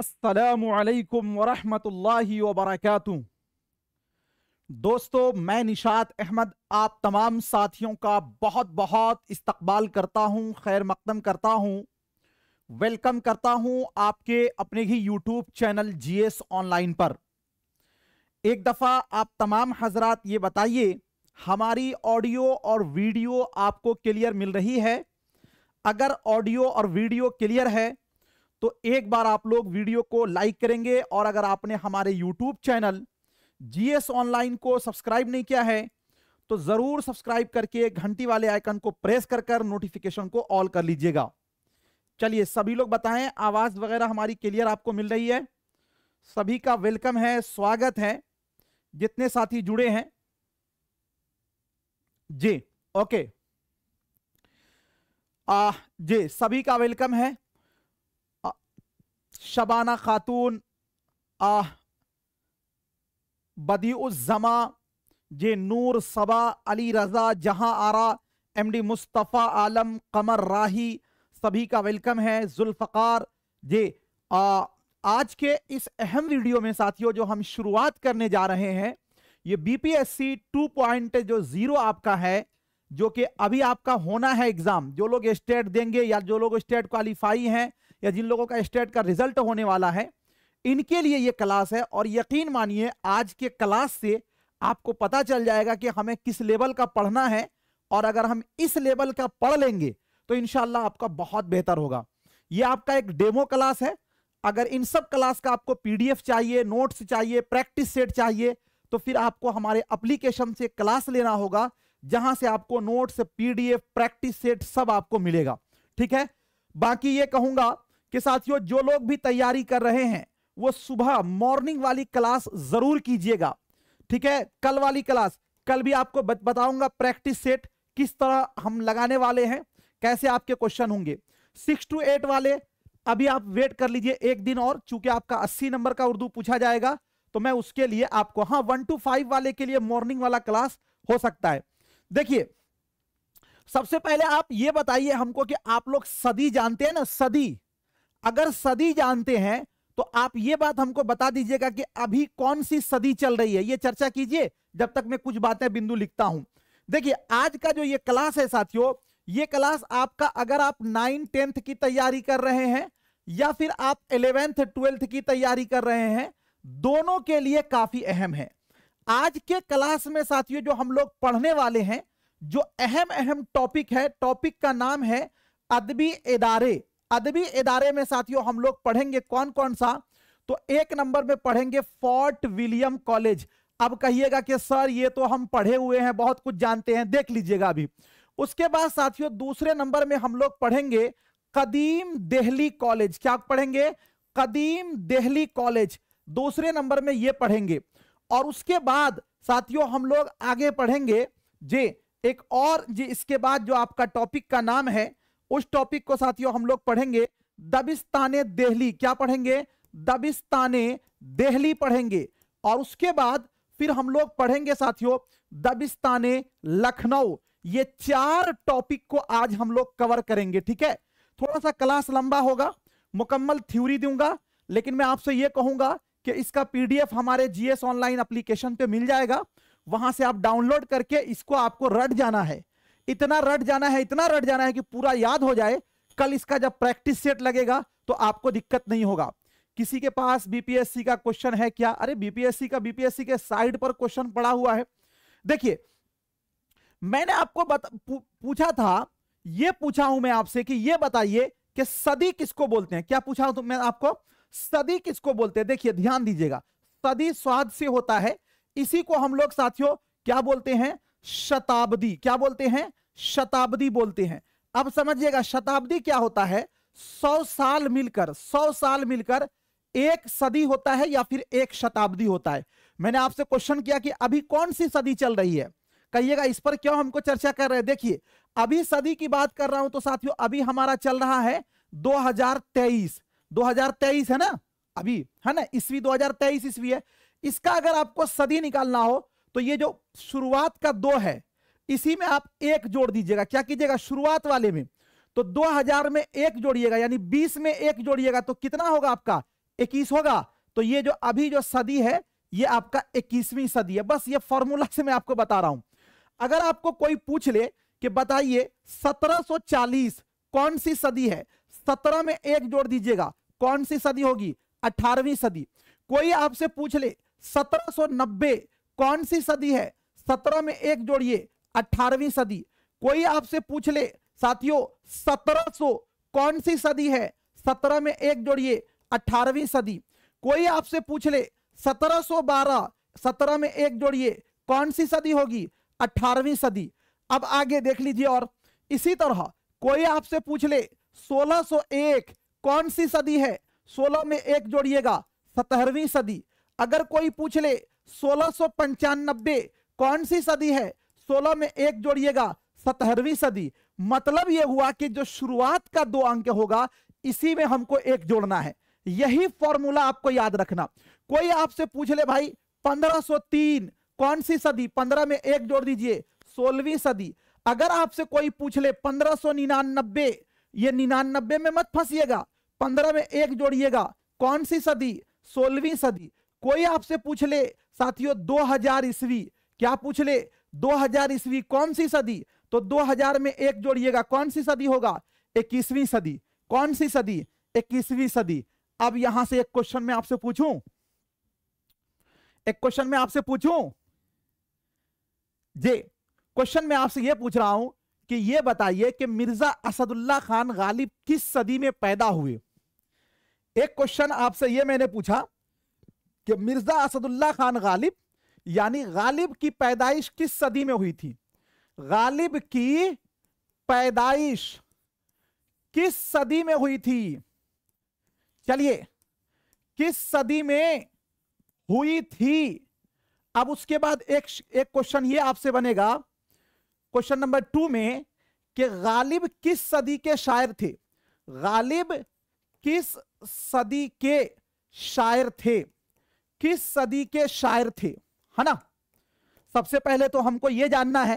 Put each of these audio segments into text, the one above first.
असलकम वरहमतुल्लाहि वबरकातु दोस्तों मैं निशात अहमद आप तमाम साथियों का बहुत बहुत इस्तकबाल करता हूँ खैर मकदम करता हूँ वेलकम करता हूँ आपके अपने ही YouTube channel G S online पर एक दफ़ा आप तमाम हजरात ये बताइए हमारी ऑडियो और वीडियो आपको क्लियर मिल रही है अगर ऑडियो और वीडियो क्लियर है तो एक बार आप लोग वीडियो को लाइक करेंगे और अगर आपने हमारे यूट्यूब चैनल जीएस ऑनलाइन को सब्सक्राइब नहीं किया है तो जरूर सब्सक्राइब करके घंटी वाले आइकन को प्रेस कर कर नोटिफिकेशन को ऑल कर लीजिएगा चलिए सभी लोग बताएं आवाज वगैरह हमारी क्लियर आपको मिल रही है सभी का वेलकम है स्वागत है जितने साथी जुड़े हैं जी ओके आ जी सभी का वेलकम है शबाना खातून आह बदी उज़मा जे नूर सबा अली रज़ा जहां आरा एमडी मुस्तफ़ा आलम कमर राही सभी का वेलकम है जुल्फ़ार जे आ, आज के इस अहम वीडियो में साथियों जो हम शुरुआत करने जा रहे हैं ये बीपीएससी टू पॉइंट जो जीरो आपका है जो कि अभी आपका होना है एग्जाम जो लोग स्टेट देंगे या जो लोग स्टेट क्वालिफाई हैं या जिन लोगों का स्टेट का रिजल्ट होने वाला है इनके लिए ये क्लास है और यकीन मानिए आज के क्लास से आपको पता चल जाएगा कि हमें किस लेवल का पढ़ना है और अगर हम इस लेवल का पढ़ लेंगे तो इनशाला आपका बहुत बेहतर होगा ये आपका एक डेमो क्लास है अगर इन सब क्लास का आपको पीडीएफ चाहिए नोट्स चाहिए प्रैक्टिस सेट चाहिए तो फिर आपको हमारे अप्लीकेशन से क्लास लेना होगा जहां से आपको नोट्स पीडीएफ प्रैक्टिस सेट सब आपको मिलेगा ठीक है बाकी ये कहूंगा कि साथियों जो लोग भी तैयारी कर रहे हैं वो सुबह मॉर्निंग वाली क्लास जरूर कीजिएगा ठीक है कल वाली क्लास कल भी आपको बताऊंगा प्रैक्टिस सेट किस तरह हम लगाने वाले हैं कैसे आपके क्वेश्चन होंगे सिक्स टू एट वाले अभी आप वेट कर लीजिए एक दिन और चूंकि आपका अस्सी नंबर का उर्दू पूछा जाएगा तो मैं उसके लिए आपको हाँ वन टू फाइव वाले के लिए मॉर्निंग वाला क्लास हो सकता है देखिए सबसे पहले आप ये बताइए हमको कि आप लोग सदी जानते हैं ना सदी अगर सदी जानते हैं तो आप ये बात हमको बता दीजिएगा कि अभी कौन सी सदी चल रही है ये चर्चा कीजिए जब तक मैं कुछ बातें बिंदु लिखता हूं देखिए आज का जो ये क्लास है साथियों ये क्लास आपका अगर आप नाइन टेंथ की तैयारी कर रहे हैं या फिर आप इलेवेंथ ट्वेल्थ की तैयारी कर रहे हैं दोनों के लिए काफी अहम है आज के क्लास में साथियों जो हम लोग पढ़ने वाले हैं जो अहम अहम टॉपिक है टॉपिक का नाम है अदबी इदारे अदबी इदारे में साथियों हम लोग पढ़ेंगे कौन कौन सा तो एक नंबर में पढ़ेंगे फोर्ट विलियम कॉलेज अब कहिएगा कि सर ये तो हम पढ़े हुए हैं बहुत कुछ जानते हैं देख लीजिएगा अभी उसके बाद साथियों दूसरे नंबर में हम लोग पढ़ेंगे कदीम देहली कॉलेज क्या पढ़ेंगे कदीम देहली कॉलेज दूसरे नंबर में ये पढ़ेंगे और उसके बाद साथियों हम लोग आगे पढ़ेंगे जे एक और जी इसके बाद जो आपका टॉपिक का नाम है उस टॉपिक को साथियों हम लोग पढ़ेंगे दबिस्ताने देहली क्या पढ़ेंगे दबिस्ताने देहली पढ़ेंगे और उसके बाद फिर हम लोग पढ़ेंगे साथियों दबिस्ताने लखनऊ ये चार टॉपिक को आज हम लोग कवर करेंगे ठीक है थोड़ा सा क्लास लंबा होगा मुकम्मल थ्योरी दूंगा लेकिन मैं आपसे यह कहूंगा कि इसका पीडीएफ हमारे जीएस ऑनलाइन एप्लीकेशन पे मिल जाएगा वहां से आप डाउनलोड करके इसको आपको रट जाना है इतना रट जाना है इतना रट जाना है कि पूरा याद हो जाए कल इसका जब प्रैक्टिस सेट लगेगा तो आपको दिक्कत नहीं होगा किसी के पास बीपीएससी का क्वेश्चन है क्या अरे बीपीएससी का बीपीएससी के साइड पर क्वेश्चन पड़ा हुआ है देखिए मैंने आपको बत, पू, पूछा था यह पूछा हूं मैं आपसे कि यह बताइए कि सदी किसको बोलते हैं क्या पूछा तो मैं आपको सदी किसको बोलते हैं देखिए ध्यान दीजिएगा सदी स्वाद से होता है इसी को हम लोग साथियों क्या बोलते हैं शताब्दी क्या बोलते हैं शताब्दी बोलते हैं अब समझिएगा शताब्दी क्या होता है सौ साल मिलकर सौ साल मिलकर एक सदी होता है या फिर एक शताब्दी होता है मैंने आपसे क्वेश्चन किया कि अभी कौन सी सदी चल रही है कहिएगा इस पर क्यों हमको चर्चा कर रहे हैं देखिए अभी सदी की बात कर रहा हूं तो साथियों अभी हमारा चल रहा है 2023 2023 है ना अभी है ना ईस्वी 2023 ईस्वी है इसका अगर आपको सदी निकालना हो तो ये जो शुरुआत का दो है इसी में आप एक जोड़ दीजिएगा क्या कीजिएगा शुरुआत वाले में तो 2000 में एक जोड़िएगा यानी 20 में एक जोड़िएगा तो कितना होगा आपका 21 होगा तो ये जो अभी जो सदी है ये आपका 21वीं सदी है बस ये फॉर्मूला से मैं आपको बता रहा हूं अगर आपको कोई पूछ ले कि बताइए 1740 कौन सी सदी है 17 में एक जोड़ दीजिएगा कौन सी सदी होगी 18वीं सदी कोई आपसे पूछ ले सत्रह कौन सी सदी है सत्रह में एक जोड़िए अठारहवीं सदी कोई आपसे पूछ ले साथियों सत्रह कौन सी सदी है सत्रह में एक जोड़िए अठारहवीं सदी कोई आपसे पूछ ले सत्रह सो बारह सत्रह में एक जोड़िए कौन सी सदी होगी अठारहवीं सदी अब आगे देख लीजिए और इसी तरह कोई आपसे पूछ ले सोलह सो एक कौन सी सदी है सोलह में एक जोड़िएगा सत्रहवीं सदी अगर कोई पूछ ले सोलह कौन सी सदी है 16 में एक जोड़िएगा सतहरवीं सदी मतलब यह हुआ कि जो शुरुआत का दो अंक होगा इसी में हमको एक जोड़ना है यही फॉर्मूला आपको याद रखना कोई आपसे पूछ ले भाई 1503 कौन सी सदी 15 में एक जोड़ दीजिए 16वीं सदी अगर आपसे कोई पूछ ले पंद्रह सो निन्यानबे ये निन्यानबे में मत फंसिएगा पंद्रह में एक जोड़िएगा कौन सी सदी सोलहवीं सदी कोई आपसे पूछ ले साथियों 2000 ईस्वी क्या पूछ ले 2000 ईस्वी कौन सी सदी तो 2000 में एक जोड़िएगा कौन सी सदी होगा इक्कीसवीं सदी कौन सी सदी इक्कीसवीं सदी अब यहां से एक क्वेश्चन में आपसे पूछूं एक क्वेश्चन में आपसे पूछूं जे क्वेश्चन में आपसे यह पूछ रहा हूं कि यह बताइए कि मिर्जा असदुल्ला खान गालिब किस सदी में पैदा हुए एक क्वेश्चन आपसे यह मैंने पूछा कि मिर्जा असदुल्ला खान गालिब यानी गालिब की पैदाइश किस सदी में हुई थी गालिब की पैदाइश किस सदी में हुई थी चलिए किस सदी में हुई थी अब उसके बाद एक एक क्वेश्चन ये आपसे बनेगा क्वेश्चन नंबर टू में कि गालिब किस सदी के शायर थे गालिब किस सदी के शायर थे किस सदी के शायर थे है ना सबसे पहले तो हमको यह जानना है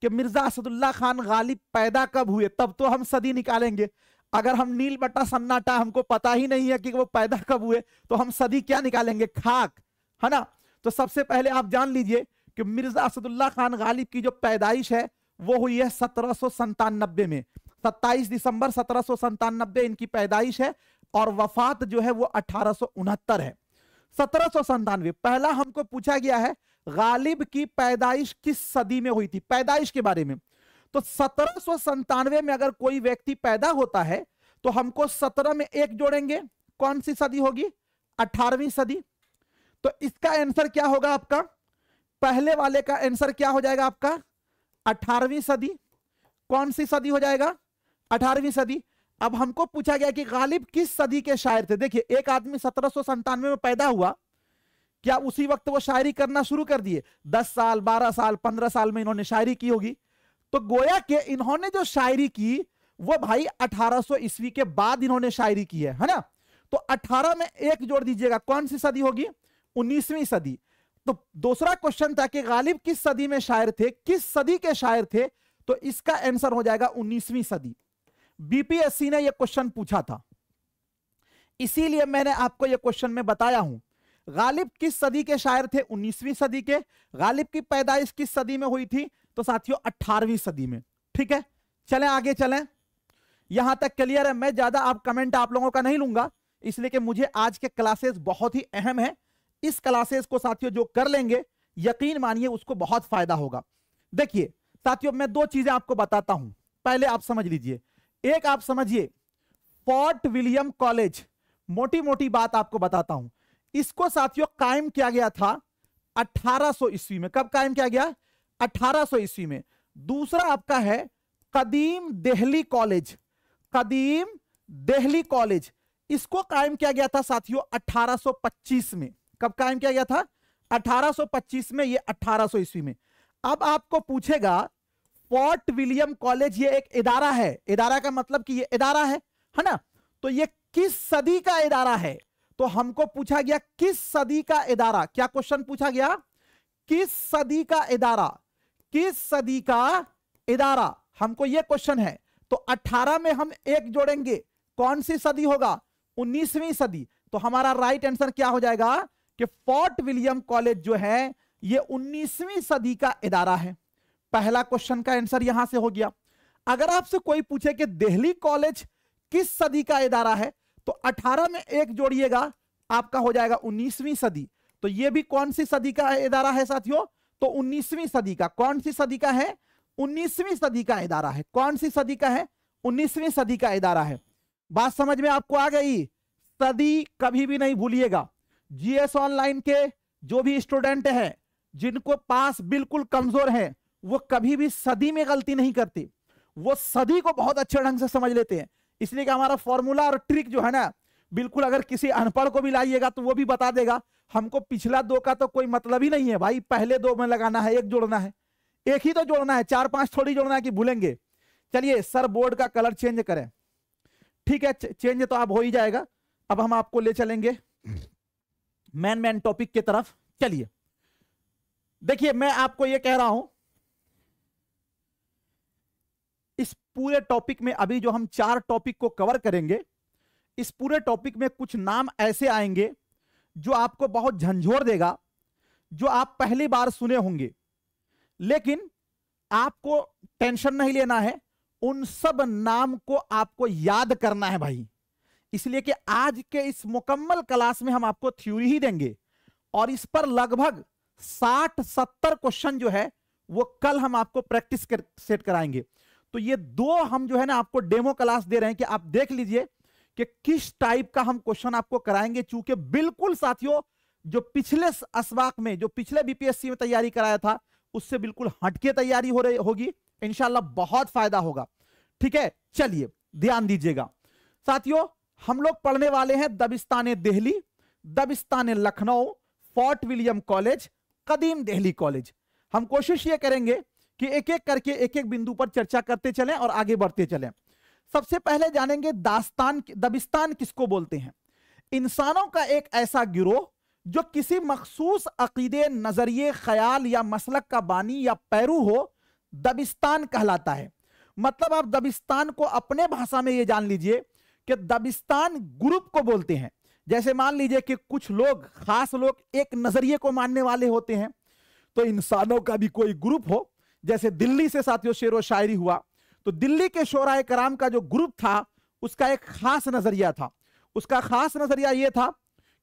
कि मिर्जा असदुल्ला खान गालिब पैदा कब हुए तब तो हम सदी निकालेंगे अगर हम नील बट्टा सन्नाटा हमको पता ही नहीं है कि वो पैदा कब हुए तो हम सदी क्या निकालेंगे खाक है ना तो सबसे पहले आप जान लीजिए कि मिर्जा असदुल्ला खान गालिब की जो पैदाइश है वो हुई है सत्रह में 27 दिसंबर सत्रह इनकी पैदाइश है और वफात जो है वो अठारह है सत्रह पहला हमको पूछा गया है गालिब की पैदाइश किस सदी में हुई थी पैदाइश के बारे में तो सत्रह में अगर कोई व्यक्ति पैदा होता है तो हमको सत्रह में एक जोड़ेंगे कौन सी सदी होगी अठारहवीं सदी तो इसका आंसर क्या होगा आपका पहले वाले का आंसर क्या हो जाएगा आपका अठारहवीं सदी कौन सी सदी हो जाएगा अठारहवीं सदी अब हमको पूछा गया कि गालिब किस सदी के शायर थे देखिए एक आदमी सत्रह में पैदा हुआ क्या उसी वक्त वो शायरी करना शुरू कर दिए दस साल बारह साल पंद्रह साल में इन्होंने शायरी की होगी तो गोया के इन्होंने जो शायरी की वो भाई 1800 ईस्वी के बाद इन्होंने शायरी की है है ना तो 18 में एक जोड़ दीजिएगा कौन सी सदी होगी 19वीं सदी तो दूसरा क्वेश्चन था कि गालिब किस सदी में शायर थे किस सदी के शायर थे तो इसका आंसर हो जाएगा उन्नीसवीं सदी बीपीएससी ने यह क्वेश्चन पूछा था इसीलिए मैंने आपको यह क्वेश्चन में बताया हूं गालिब किस सदी के शायर थे 19वीं सदी के गालिब की पैदाइश किस सदी में हुई थी तो साथियों 18वीं सदी में ठीक है चले आगे चले यहां तक क्लियर है मैं ज्यादा आप कमेंट आप लोगों का नहीं लूंगा इसलिए कि मुझे आज के क्लासेस बहुत ही अहम है इस क्लासेस को साथियों जो कर लेंगे यकीन मानिए उसको बहुत फायदा होगा देखिए साथियों मैं दो चीजें आपको बताता हूं पहले आप समझ लीजिए एक आप समझिए फोर्ट विलियम कॉलेज मोटी मोटी बात आपको बताता हूं इसको साथियों कायम किया गया था 1800 ईस्वी में कब कायम किया गया 1800 ईस्वी में दूसरा आपका है कदीम देहली कॉलेज कदीम देहली कॉलेज इसको कायम किया गया था साथियों 1825 में कब कायम किया गया था 1825 में ये 1800 ईस्वी में अब आपको पूछेगा फोर्ट विलियम कॉलेज ये एक इदारा है इदारा का मतलब कि ये इदारा है है ना तो ये किस सदी का इदारा है तो हमको पूछा गया किस सदी का इदारा क्या क्वेश्चन पूछा गया किस सदी का इदारा किस सदी का इदारा हमको यह क्वेश्चन है तो 18 में हम एक जोड़ेंगे कौन सी सदी होगा 19वीं सदी तो हमारा राइट आंसर क्या हो जाएगा कि फोर्ट विलियम कॉलेज जो है ये 19वीं सदी का इदारा है पहला क्वेश्चन का आंसर यहां से हो गया अगर आपसे कोई पूछे कि दिल्ली कॉलेज किस सदी का इदारा है तो 18 में एक जोड़िएगा आपका हो जाएगा 19वीं सदी तो ये भी कौन सी सदी का इदारा है साथियों तो 19वीं सदी का कौन सी सदी का है 19वीं सदी का इदारा है कौन सी सदी का है 19वीं सदी का इदारा है बात समझ में आपको आ गई सदी कभी भी नहीं भूलिएगा जीएस ऑनलाइन के जो भी स्टूडेंट है जिनको पास बिल्कुल कमजोर है वो कभी भी सदी में गलती नहीं करती वो सदी को बहुत अच्छे ढंग से समझ लेते हैं इसलिए कि हमारा फॉर्मूला और ट्रिक जो है ना बिल्कुल अगर किसी अनपढ़ को भी लाइएगा तो वो भी बता देगा हमको पिछला दो का तो कोई मतलब ही नहीं है भाई पहले दो में लगाना है एक जोड़ना है एक ही तो जोड़ना है चार पांच थोड़ी जोड़ना है कि भूलेंगे चलिए सर बोर्ड का कलर चेंज करें ठीक है चेंज तो आप हो ही जाएगा अब हम आपको ले चलेंगे मैन मैन टॉपिक की तरफ चलिए देखिए मैं आपको यह कह रहा हूं पूरे टॉपिक में अभी जो हम चार टॉपिक को कवर करेंगे इस पूरे टॉपिक में कुछ नाम ऐसे आएंगे जो आपको बहुत झंझोर देगा जो आप पहली बार सुने होंगे लेकिन आपको टेंशन नहीं लेना है उन सब नाम को आपको याद करना है भाई इसलिए कि आज के इस मुकम्मल क्लास में हम आपको थ्योरी ही देंगे और इस पर लगभग साठ सत्तर क्वेश्चन जो है वो कल हम आपको प्रैक्टिस कर, सेट कराएंगे तो ये दो हम जो है ना आपको डेमो क्लास दे रहे हैं कि आप देख लीजिए कि किस टाइप का हम क्वेश्चन आपको कराएंगे चूंकि बिल्कुल साथियों जो पिछले असवाक में जो पिछले बीपीएससी में तैयारी कराया था उससे बिल्कुल हटके तैयारी हो रही होगी इनशाला बहुत फायदा होगा ठीक है चलिए ध्यान दीजिएगा साथियों हम लोग पढ़ने वाले हैं दबिस्तान दिल्ली दबिस्तान लखनऊ फोर्ट विलियम कॉलेज कदीम दिल्ली कॉलेज हम कोशिश ये करेंगे कि एक एक करके एक एक बिंदु पर चर्चा करते चलें और आगे बढ़ते चलें सबसे पहले जानेंगे दास्तान दबिस्तान किसको बोलते हैं इंसानों का एक ऐसा गिरोह जो किसी मखसूस अकीदे नज़रिए ख्याल या मसलक का बानी या पैरू हो दबिस्तान कहलाता है मतलब आप दबिस्तान को अपने भाषा में ये जान लीजिए कि दबिस्तान ग्रुप को बोलते हैं जैसे मान लीजिए कि कुछ लोग खास लोग एक नज़रिए को मानने वाले होते हैं तो इंसानों का भी कोई ग्रुप हो जैसे दिल्ली से साथियों शेर व शायरी हुआ तो दिल्ली के शोरा कराम का जो ग्रुप था उसका एक खास नजरिया था उसका खास नजरिया यह था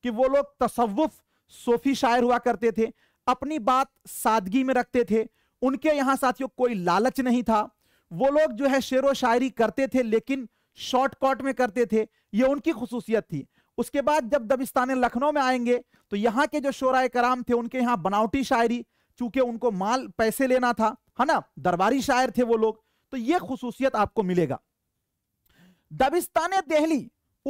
कि वो लोग तसवुफ सोफी शायर हुआ करते थे अपनी बात सादगी में रखते थे उनके यहाँ साथियों कोई लालच नहीं था वो लोग जो है शेर व शायरी करते थे लेकिन शॉर्टकट में करते थे ये उनकी खसूसियत थी उसके बाद जब दबिस्तान लखनऊ में आएंगे तो यहाँ के जो शोरा कराम थे उनके यहाँ बनावटी शायरी चूंकि उनको माल पैसे लेना था है ना दरबारी शायर थे वो लोग तो ये खसूसियत आपको मिलेगा दबिस्तान दहली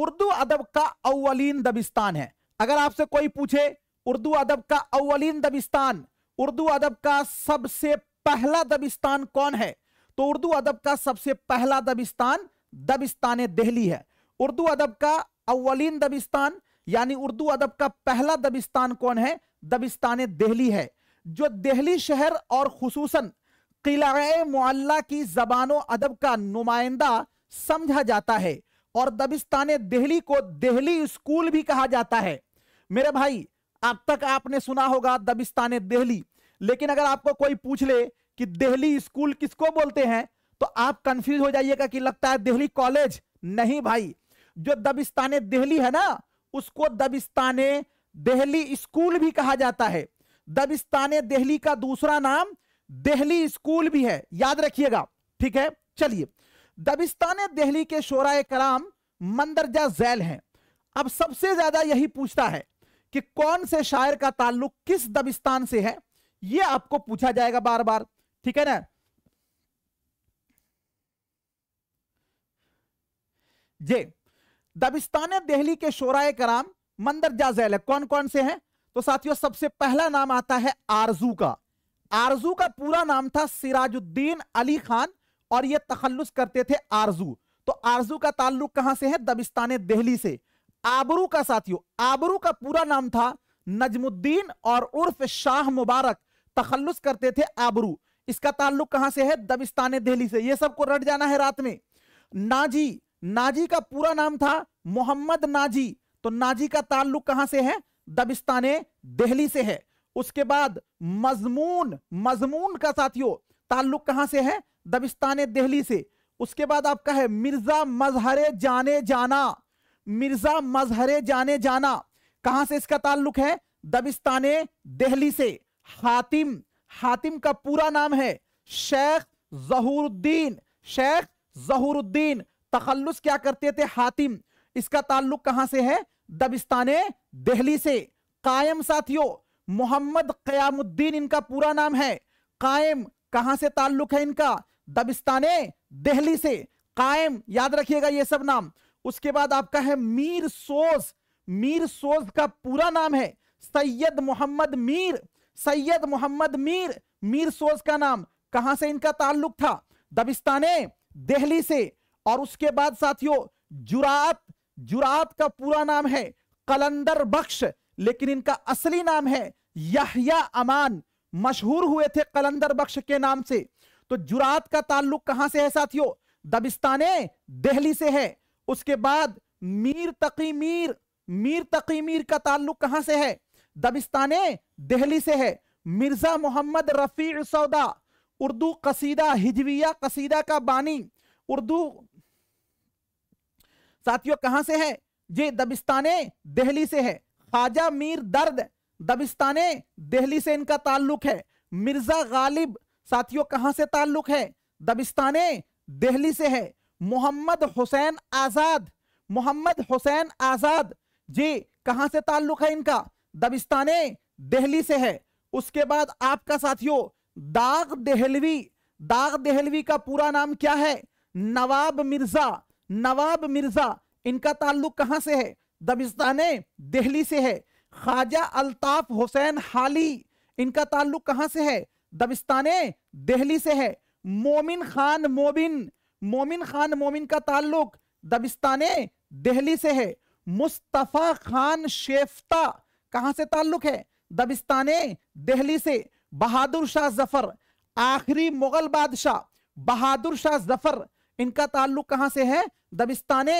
उर्दू अदब का अव्वलीन दबिस्तान है अगर आपसे कोई पूछे उर्दू अदब का अव्वलीन दबिस्तान उर्दू अदब का सबसे पहला दबिस्तान कौन है तो उर्दू अदब का सबसे पहला दबिस्तान दबिस्तान दहली है उर्दू अदब का अव्वलीन दबिस्तान यानी उर्दू अदब का पहला दबिस्तान कौन है दबिस्तान दहली है जो दहली शहर और खसूसन किला की जबानो अदब का नुमाइंदा समझा जाता है और दबिस्तान दिल्ली को दिल्ली स्कूल भी कहा जाता है मेरे भाई अब तक आपने सुना होगा दबिस्तान दिल्ली लेकिन अगर आपको कोई पूछ ले कि दिल्ली स्कूल किसको बोलते हैं तो आप कंफ्यूज हो जाइएगा कि लगता है दिल्ली कॉलेज नहीं भाई जो दबिस्तान दिल्ली है ना उसको दबिस्तान दिल्ली स्कूल भी कहा जाता है दबिस्तान दिल्ली का दूसरा नाम दहली स्कूल भी है याद रखिएगा ठीक है चलिए दबिस्तान दहली के शोरा कराम मंदरजा जैल हैं अब सबसे ज्यादा यही पूछता है कि कौन से शायर का ताल्लुक किस दबिस्तान से है यह आपको पूछा जाएगा बार बार ठीक है ना जे दबिस्तान दहली के शोरा कराम मंदरजा जैल है कौन कौन से हैं तो साथियों सबसे पहला नाम आता है आरजू का आरजू का पूरा नाम था सिराजुद्दीन अली खान और ये तखल्लुस करते थे आरजू तो आरजू का ताल्लुक कहां से है दबिस्तान दिल्ली से आबरू का साथियों आबरू का पूरा नाम था नजमुद्दीन और उर्फ शाह मुबारक तखल्लुस करते थे आबरू इसका ताल्लुक कहां से है दबिस्तान दिल्ली से ये सबको रट जाना है रात में नाजी नाजी का पूरा नाम था मोहम्मद नाजी तो नाजी का ताल्लुक कहां से है दबिस्तान दिल्ली से है उसके बाद मजमून मजमून का साथियों ताल्लुक कहां से है दबिस्तान दिल्ली से उसके बाद आपका है मिर्जा मजहरे जाने जाना मिर्जा मजहरे जाने जाना कहां से इसका ताल्लुक है दबिस्तान दिल्ली से हातिम हातिम का पूरा नाम है शेख जहूरुद्दीन शेख जहूरुद्दीन तखल्लुस क्या करते थे हातिम इसका ताल्लुक कहां से है दबिस्तान दिल्ली से कायम साथियों मोहम्मद कयामुद्दीन इनका पूरा नाम है कायम कहां से ताल्लुक है इनका दबिस्ताने दिल्ली से कायम याद रखिएगा ये सब नाम उसके बाद आपका है मीर सोज मीर सोज का पूरा नाम है सैयद मोहम्मद मीर सैयद मोहम्मद मीर मीर सोज का नाम कहां से इनका ताल्लुक था दबिस्ताने दिल्ली से और उसके बाद साथियों जुरात जुरात का पूरा नाम है कलंदर बख्श लेकिन इनका असली नाम है यहया अमान मशहूर हुए थे कलंदर बख्श के नाम से तो जुरात का ताल्लुक कहां से है साथियों दबिस्ताने दिल्ली से है उसके बाद मीर तकी मीर मीर तकी मीर का ताल्लुक कहां से है दबिस्ताने दिल्ली से है मिर्जा मोहम्मद रफ़ी सौदा उर्दू कसीदा हिजविया कसीदा का बानी उर्दू साथियों कहां से है जी दबिस्ताने दिल्ली से है ख्वाजा मीर दर्द दबिस्तान दिल्ली से इनका ताल्लुक है मिर्जा गालिब साथियों कहां से ताल्लुक है दबिस्तान दिल्ली से है मोहम्मद हुसैन आजाद मोहम्मद हुसैन आजाद जी कहां से ताल्लुक है इनका दबिस्तान दिल्ली से है उसके बाद आपका साथियों दाग दहलवी दाग दहलवी का पूरा नाम क्या है नवाब मिर्जा नवाब मिर्जा इनका ताल्लुक कहां से है दबिस्तान दिल्ली से है ख्वाजा अल्ताफ हुसैन हाली इनका ताल्लुक कहां से है दबिस्तान दिल्ली से है मोमिन खान मोबिन मोमिन खान मोमिन का ताल्लुक दबिस्तान दिल्ली से है मुस्तफ़ा खान शेफ्ता कहां से ताल्लुक है दबिस्तान दिल्ली से बहादुर शाह जफर आखिरी मुगल बादशाह बहादुर शाह जफर इनका ताल्लुक कहां से है दबिस्तान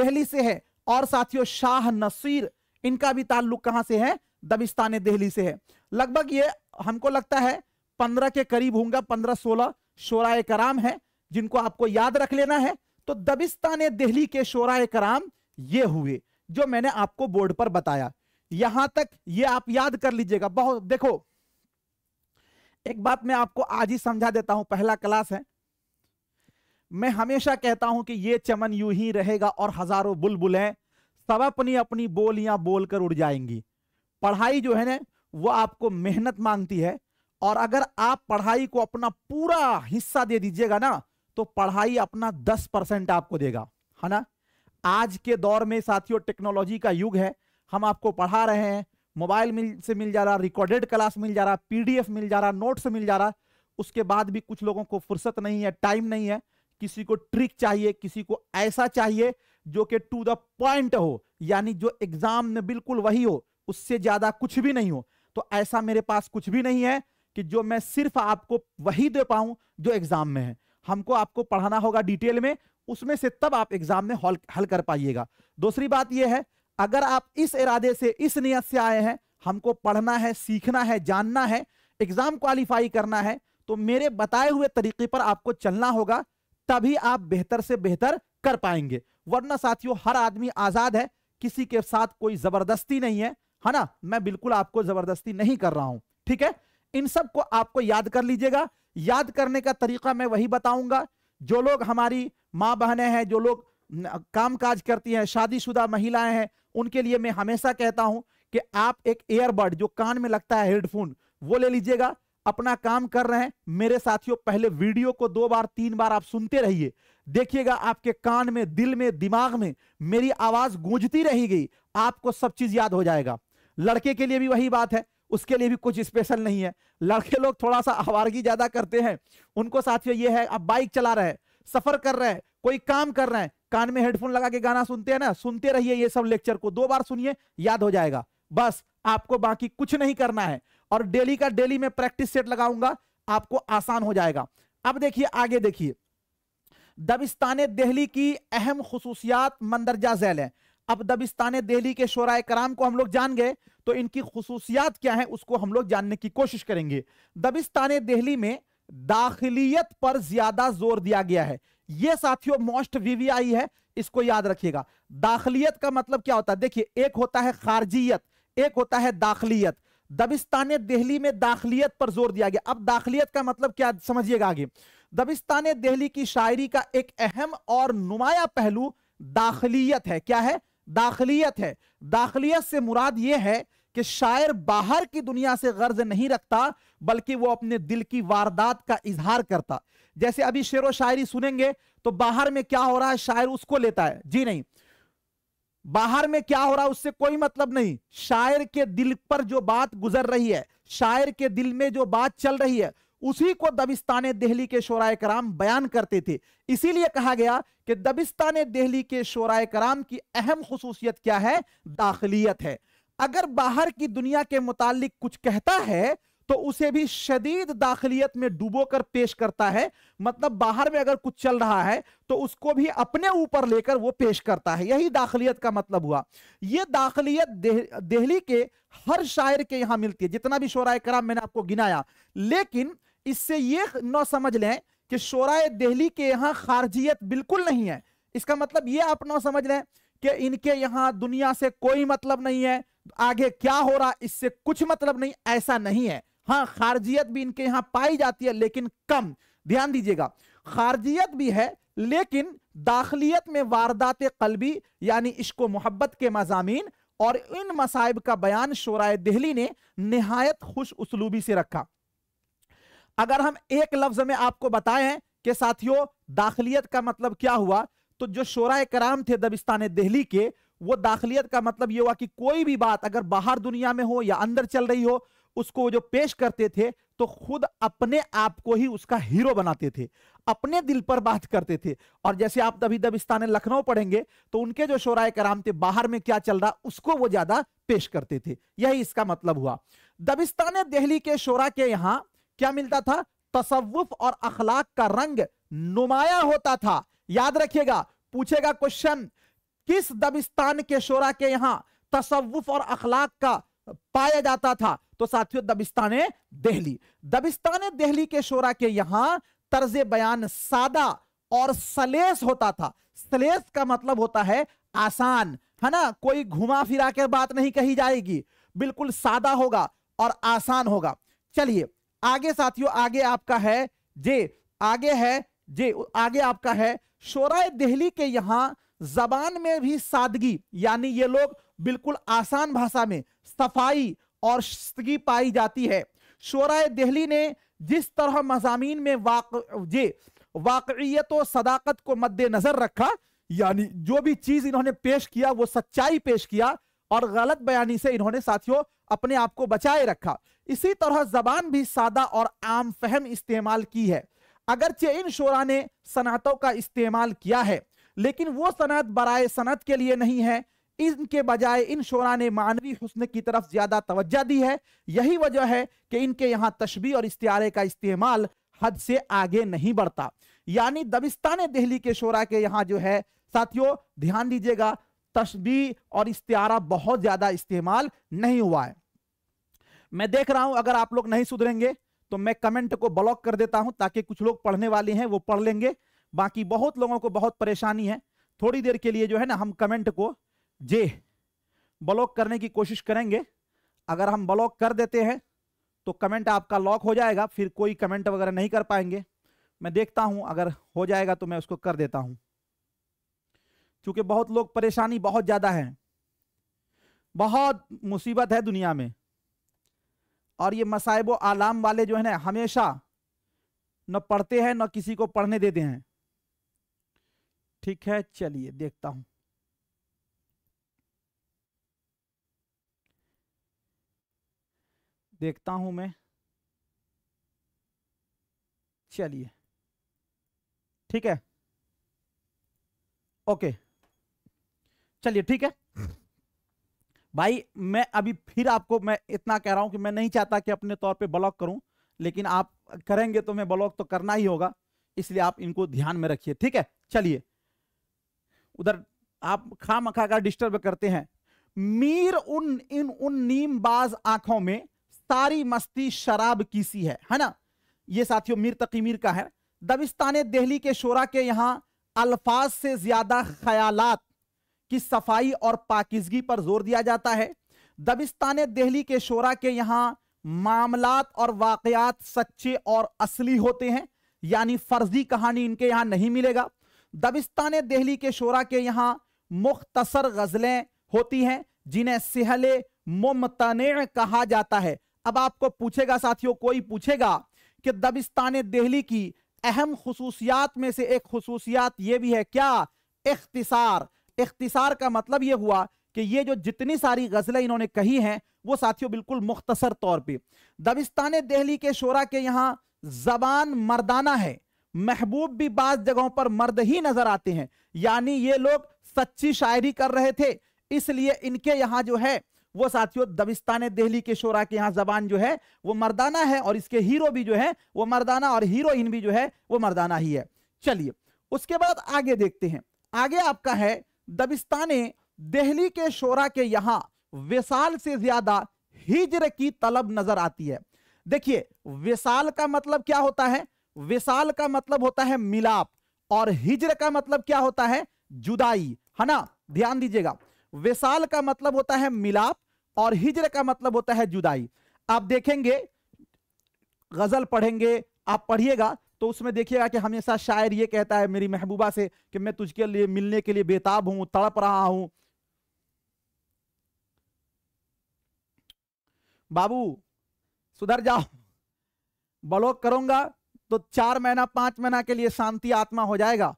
दिल्ली से है और साथियों शाह नसीर इनका भी ताल्लुक कहां से है दबिस्तान दहली से है लगभग ये हमको लगता है पंद्रह के करीब होंगे पंद्रह सोलह शोरा कराम है जिनको आपको याद रख लेना है तो दबिस्तान दहली के शोरा कराम ये हुए जो मैंने आपको बोर्ड पर बताया यहां तक ये आप याद कर लीजिएगा बहुत देखो एक बात मैं आपको आज ही समझा देता हूं पहला क्लास है मैं हमेशा कहता हूं कि ये चमन यू ही रहेगा और हजारों बुलबुलें सब अपनी अपनी बोलियां बोलकर उड़ जाएंगी पढ़ाई जो है ना वो आपको मेहनत मांगती है और अगर आप पढ़ाई को अपना पूरा हिस्सा दे दीजिएगा ना तो पढ़ाई अपना दस परसेंट आपको देगा है ना आज के दौर में साथियों टेक्नोलॉजी का युग है हम आपको पढ़ा रहे हैं मोबाइल मिल से मिल जा रहा रिकॉर्डेड क्लास मिल जा रहा पीडीएफ मिल जा रहा नोट्स मिल जा रहा उसके बाद भी कुछ लोगों को फुर्सत नहीं है टाइम नहीं है किसी को ट्रिक चाहिए किसी को ऐसा चाहिए जो कि टू द पॉइंट हो यानी जो एग्जाम में बिल्कुल वही हो उससे ज्यादा कुछ भी नहीं हो तो ऐसा मेरे पास कुछ भी नहीं है कि जो मैं सिर्फ आपको वही दे पाऊं जो एग्जाम में है हमको आपको पढ़ाना होगा डिटेल में उसमें से तब आप एग्जाम में हल हल कर पाइएगा दूसरी बात यह है अगर आप इस इरादे से इस नियत से आए हैं हमको पढ़ना है सीखना है जानना है एग्जाम क्वालिफाई करना है तो मेरे बताए हुए तरीके पर आपको चलना होगा तभी आप बेहतर से बेहतर कर पाएंगे वरना साथियों हर आदमी आजाद है किसी के साथ कोई जबरदस्ती नहीं है है ना मैं बिल्कुल आपको जबरदस्ती नहीं कर रहा हूं ठीक है इन सब को आपको याद कर लीजिएगा याद करने का तरीका मैं वही बताऊंगा जो लोग हमारी माँ बहने हैं जो लोग काम काज करती हैं शादीशुदा महिलाएं हैं उनके लिए मैं हमेशा कहता हूं कि आप एक एयरबड जो कान में लगता है हेडफोन वो ले लीजिएगा अपना काम कर रहे हैं मेरे साथियों पहले वीडियो को दो बार तीन बार आप सुनते रहिए देखिएगा आपके कान में दिल में दिमाग में मेरी आवाज गूंजती रही गई आपको सब चीज याद हो जाएगा लड़के के लिए भी वही बात है उसके लिए भी कुछ स्पेशल नहीं है लड़के लोग थोड़ा सा आवारगी ज्यादा करते हैं उनको साथियों ये है आप बाइक चला रहे हैं सफर कर रहे हैं कोई काम कर रहे हैं कान में हेडफोन लगा के गाना सुनते हैं ना सुनते रहिए ये सब लेक्चर को दो बार सुनिए याद हो जाएगा बस आपको बाकी कुछ नहीं करना है और डेली का डेली में प्रैक्टिस सेट लगाऊंगा आपको आसान हो जाएगा अब देखिए आगे देखिए दबिस्तान दहली की अहम खसूसियात मंदरजा जैल है अब दबिस्तान दिल्ली के शराय कराम को हम लोग जान गए तो इनकी खसूसियात क्या है उसको हम लोग जानने की कोशिश करेंगे दबिस्तान दिल्ली में दाखिलियत पर ज्यादा जोर दिया गया है यह साथियों मोस्ट वीवीआई है इसको याद रखिएगा दाखिलियत का मतलब क्या होता है देखिए एक होता है खारजियत एक होता है दाखिलियत दबिस्तान दिल्ली में दाखिलियत पर जोर दिया गया अब दाखिलियत का मतलब क्या समझिएगा आगे दबिस्तान दहली की शायरी का एक अहम और नुमाया पहलू दाखिलियत है क्या है दाखिलियत है दाखिलियत से मुराद यह है कि शायर बाहर की दुनिया से गर्ज नहीं रखता बल्कि वो अपने दिल की वारदात का इजहार करता जैसे अभी शेर व शायरी सुनेंगे तो बाहर में क्या हो रहा है शायर उसको लेता है जी नहीं बाहर में क्या हो रहा है उससे कोई मतलब नहीं शायर के दिल पर जो बात गुजर रही है शायर के दिल में जो बात चल रही है उसी को दबिस्तान दहली के शोराय कराम बयान करते थे इसीलिए कहा गया कि दबिस्तान दहली के शोराय कराम की अहम खसूसियत क्या है दाखिलियत है अगर बाहर की दुनिया के मुतालिक कुछ कहता है तो उसे भी शदीद दाखिलियत में डूबो कर पेश करता है मतलब बाहर में अगर कुछ चल रहा है तो उसको भी अपने ऊपर लेकर वो पेश करता है यही दाखिलियत का मतलब हुआ ये दाखिलियत दहली के हर शायर के यहां मिलती है जितना भी शोरा कराम मैंने आपको गिनाया लेकिन इससे ये न समझ लें कि शोराय दिल्ली के यहाँ खारजियत बिल्कुल नहीं है इसका मतलब ये आप न समझ लें कि इनके यहाँ दुनिया से कोई मतलब नहीं है आगे क्या हो रहा इससे कुछ मतलब नहीं ऐसा नहीं है हाँ खारजियत भी इनके यहाँ पाई जाती है लेकिन कम ध्यान दीजिएगा खारजियत भी है लेकिन दाखिलियत में वारदात कलबी यानी इश्को मोहब्बत के मजामी और इन मसाइब का बयान शोराय दिल्ली ने नहायत खुश उसलूबी से रखा अगर हम एक लफ्ज में आपको बताएं कि साथियों दाखिलियत का मतलब क्या हुआ तो जो शोरा कराम थे दबिस्तान दिल्ली के वो दाखिलियत का मतलब ये हुआ कि कोई भी बात अगर बाहर दुनिया में हो या अंदर चल रही हो उसको जो पेश करते थे तो खुद अपने आप को ही उसका हीरो बनाते थे अपने दिल पर बात करते थे और जैसे आप दबी दबिस्तान लखनऊ पढ़ेंगे तो उनके जो शोरा कराम थे बाहर में क्या चल रहा उसको वो ज्यादा पेश करते थे यही इसका मतलब हुआ दबिस्तान दिल्ली के शोरा के यहाँ क्या मिलता था तसव्वुफ और अखलाक का रंग नुमाया होता था याद रखिएगा पूछेगा क्वेश्चन किस दबिस्तान के शोरा के यहां तसव्वुफ और अखलाक का पाया जाता था तो साथियों दबिस्तान दहली दबिस्तान दहली के शोरा के यहां तर्ज बयान सादा और सलेस होता था सलेस का मतलब होता है आसान है ना कोई घुमा फिरा के बात नहीं कही जाएगी बिल्कुल सादा होगा और आसान होगा चलिए आगे साथियों आगे आपका है जे आगे है जे आगे आपका है शोरा दहली के यहां जबान में भी सादगी यानी ये लोग बिल्कुल आसान भाषा में सफाई और शिस्तगी पाई जाती है शोरा दहली ने जिस तरह मजामी में वाक जे वाकईत और सदाकत को मद्देनजर रखा यानी जो भी चीज इन्होंने पेश किया वो सच्चाई पेश किया और गलत बयानी से इन्होंने साथियों अपने आप को बचाए रखा इसी तरह जबान भी सादा और आम फहम इस्तेमाल की है अगरचे इन शोरा ने सनातों का इस्तेमाल किया है लेकिन वो सनत बराए सनत के लिए नहीं है इनके बजाय इन शोरा ने मानवी हुस्न की तरफ ज्यादा तवज्जा दी है यही वजह है कि इनके यहाँ तशबी और इस्तारे का इस्तेमाल हद से आगे नहीं बढ़ता यानी दबिस्तान दिल्ली के शोरा के यहाँ जो है साथियों ध्यान दीजिएगा तस्बी और इस्तारा बहुत ज्यादा इस्तेमाल नहीं हुआ है मैं देख रहा हूं अगर आप लोग नहीं सुधरेंगे तो मैं कमेंट को ब्लॉक कर देता हूं ताकि कुछ लोग पढ़ने वाले हैं वो पढ़ लेंगे बाकी बहुत लोगों को बहुत परेशानी है थोड़ी देर के लिए जो है ना हम कमेंट को जे ब्लॉक करने की कोशिश करेंगे अगर हम ब्लॉक कर देते हैं तो कमेंट आपका लॉक हो जाएगा फिर कोई कमेंट वगैरह नहीं कर पाएंगे मैं देखता हूं अगर हो जाएगा तो मैं उसको कर देता हूं क्योंकि बहुत लोग परेशानी बहुत ज़्यादा है बहुत मुसीबत है दुनिया में और ये मसाइब आलाम वाले जो है ना हमेशा न पढ़ते हैं न किसी को पढ़ने देते हैं ठीक है चलिए देखता हूं देखता हूं मैं चलिए ठीक है ओके चलिए ठीक है भाई मैं अभी फिर आपको मैं इतना कह रहा हूं कि मैं नहीं चाहता कि अपने तौर पे ब्लॉक करूं लेकिन आप करेंगे तो मैं ब्लॉक तो करना ही होगा इसलिए आप इनको ध्यान में रखिए ठीक है चलिए उधर आप खा मखा का डिस्टर्ब करते हैं मीर उन इन उन नीमबाज आंखों में सारी मस्ती शराब की सी है है ना ये साथियों मीर तकी मीर का है दबिस्तान दिल्ली के शोरा के यहां अल्फाज से ज्यादा ख्यालात कि सफाई और पाकिजगी पर जोर दिया जाता है दबिस्तान दिल्ली के शोरा के यहाँ मामलात और वाकयात सच्चे और असली होते हैं यानी फर्जी कहानी इनके यहाँ नहीं मिलेगा दबिस्तान दिल्ली के शोरा के यहाँ मुख्तसर गजलें होती हैं जिन्हें सहले मुमतने कहा जाता है अब आपको पूछेगा साथियों कोई पूछेगा कि दबिस्तान दिल्ली की अहम खसूसियात में से एक खसूसियात यह भी है क्या इख्तिसार इख्तिसार का मतलब ये हुआ कि ये जो जितनी सारी गज़लें इन्होंने कही हैं वो साथियों बिल्कुल मुख्तसर तौर पे दबिस्तान दहली के शोरा के यहाँ जबान मर्दाना है महबूब भी बाज जगहों पर मर्द ही नजर आते हैं यानी ये लोग सच्ची शायरी कर रहे थे इसलिए इनके यहाँ जो है वो साथियों दबिस्तान दहली के शोरा के यहाँ जबान जो है वो मर्दाना है और इसके हीरो भी जो है वो मर्दाना और हीरोइन भी जो है वो मर्दाना ही है चलिए उसके बाद आगे देखते हैं आगे आपका है दबिस्ताने दिल्ली के शोरा के यहां विशाल से ज्यादा हिजर की तलब नजर आती है देखिए विशाल का मतलब क्या होता है विशाल का मतलब होता है मिलाप और हिजर का मतलब क्या होता है जुदाई है ना ध्यान दीजिएगा विशाल का मतलब होता है मिलाप और हिजर का मतलब होता है जुदाई आप देखेंगे गजल पढ़ेंगे आप पढ़िएगा तो उसमें देखिएगा कि हमेशा शायर ये कहता है मेरी महबूबा से कि मैं तुझके लिए मिलने के लिए बेताब हूं तड़प रहा हूं बाबू सुधर जाओ ब्लॉक करूंगा तो चार महीना पांच महीना के लिए शांति आत्मा हो जाएगा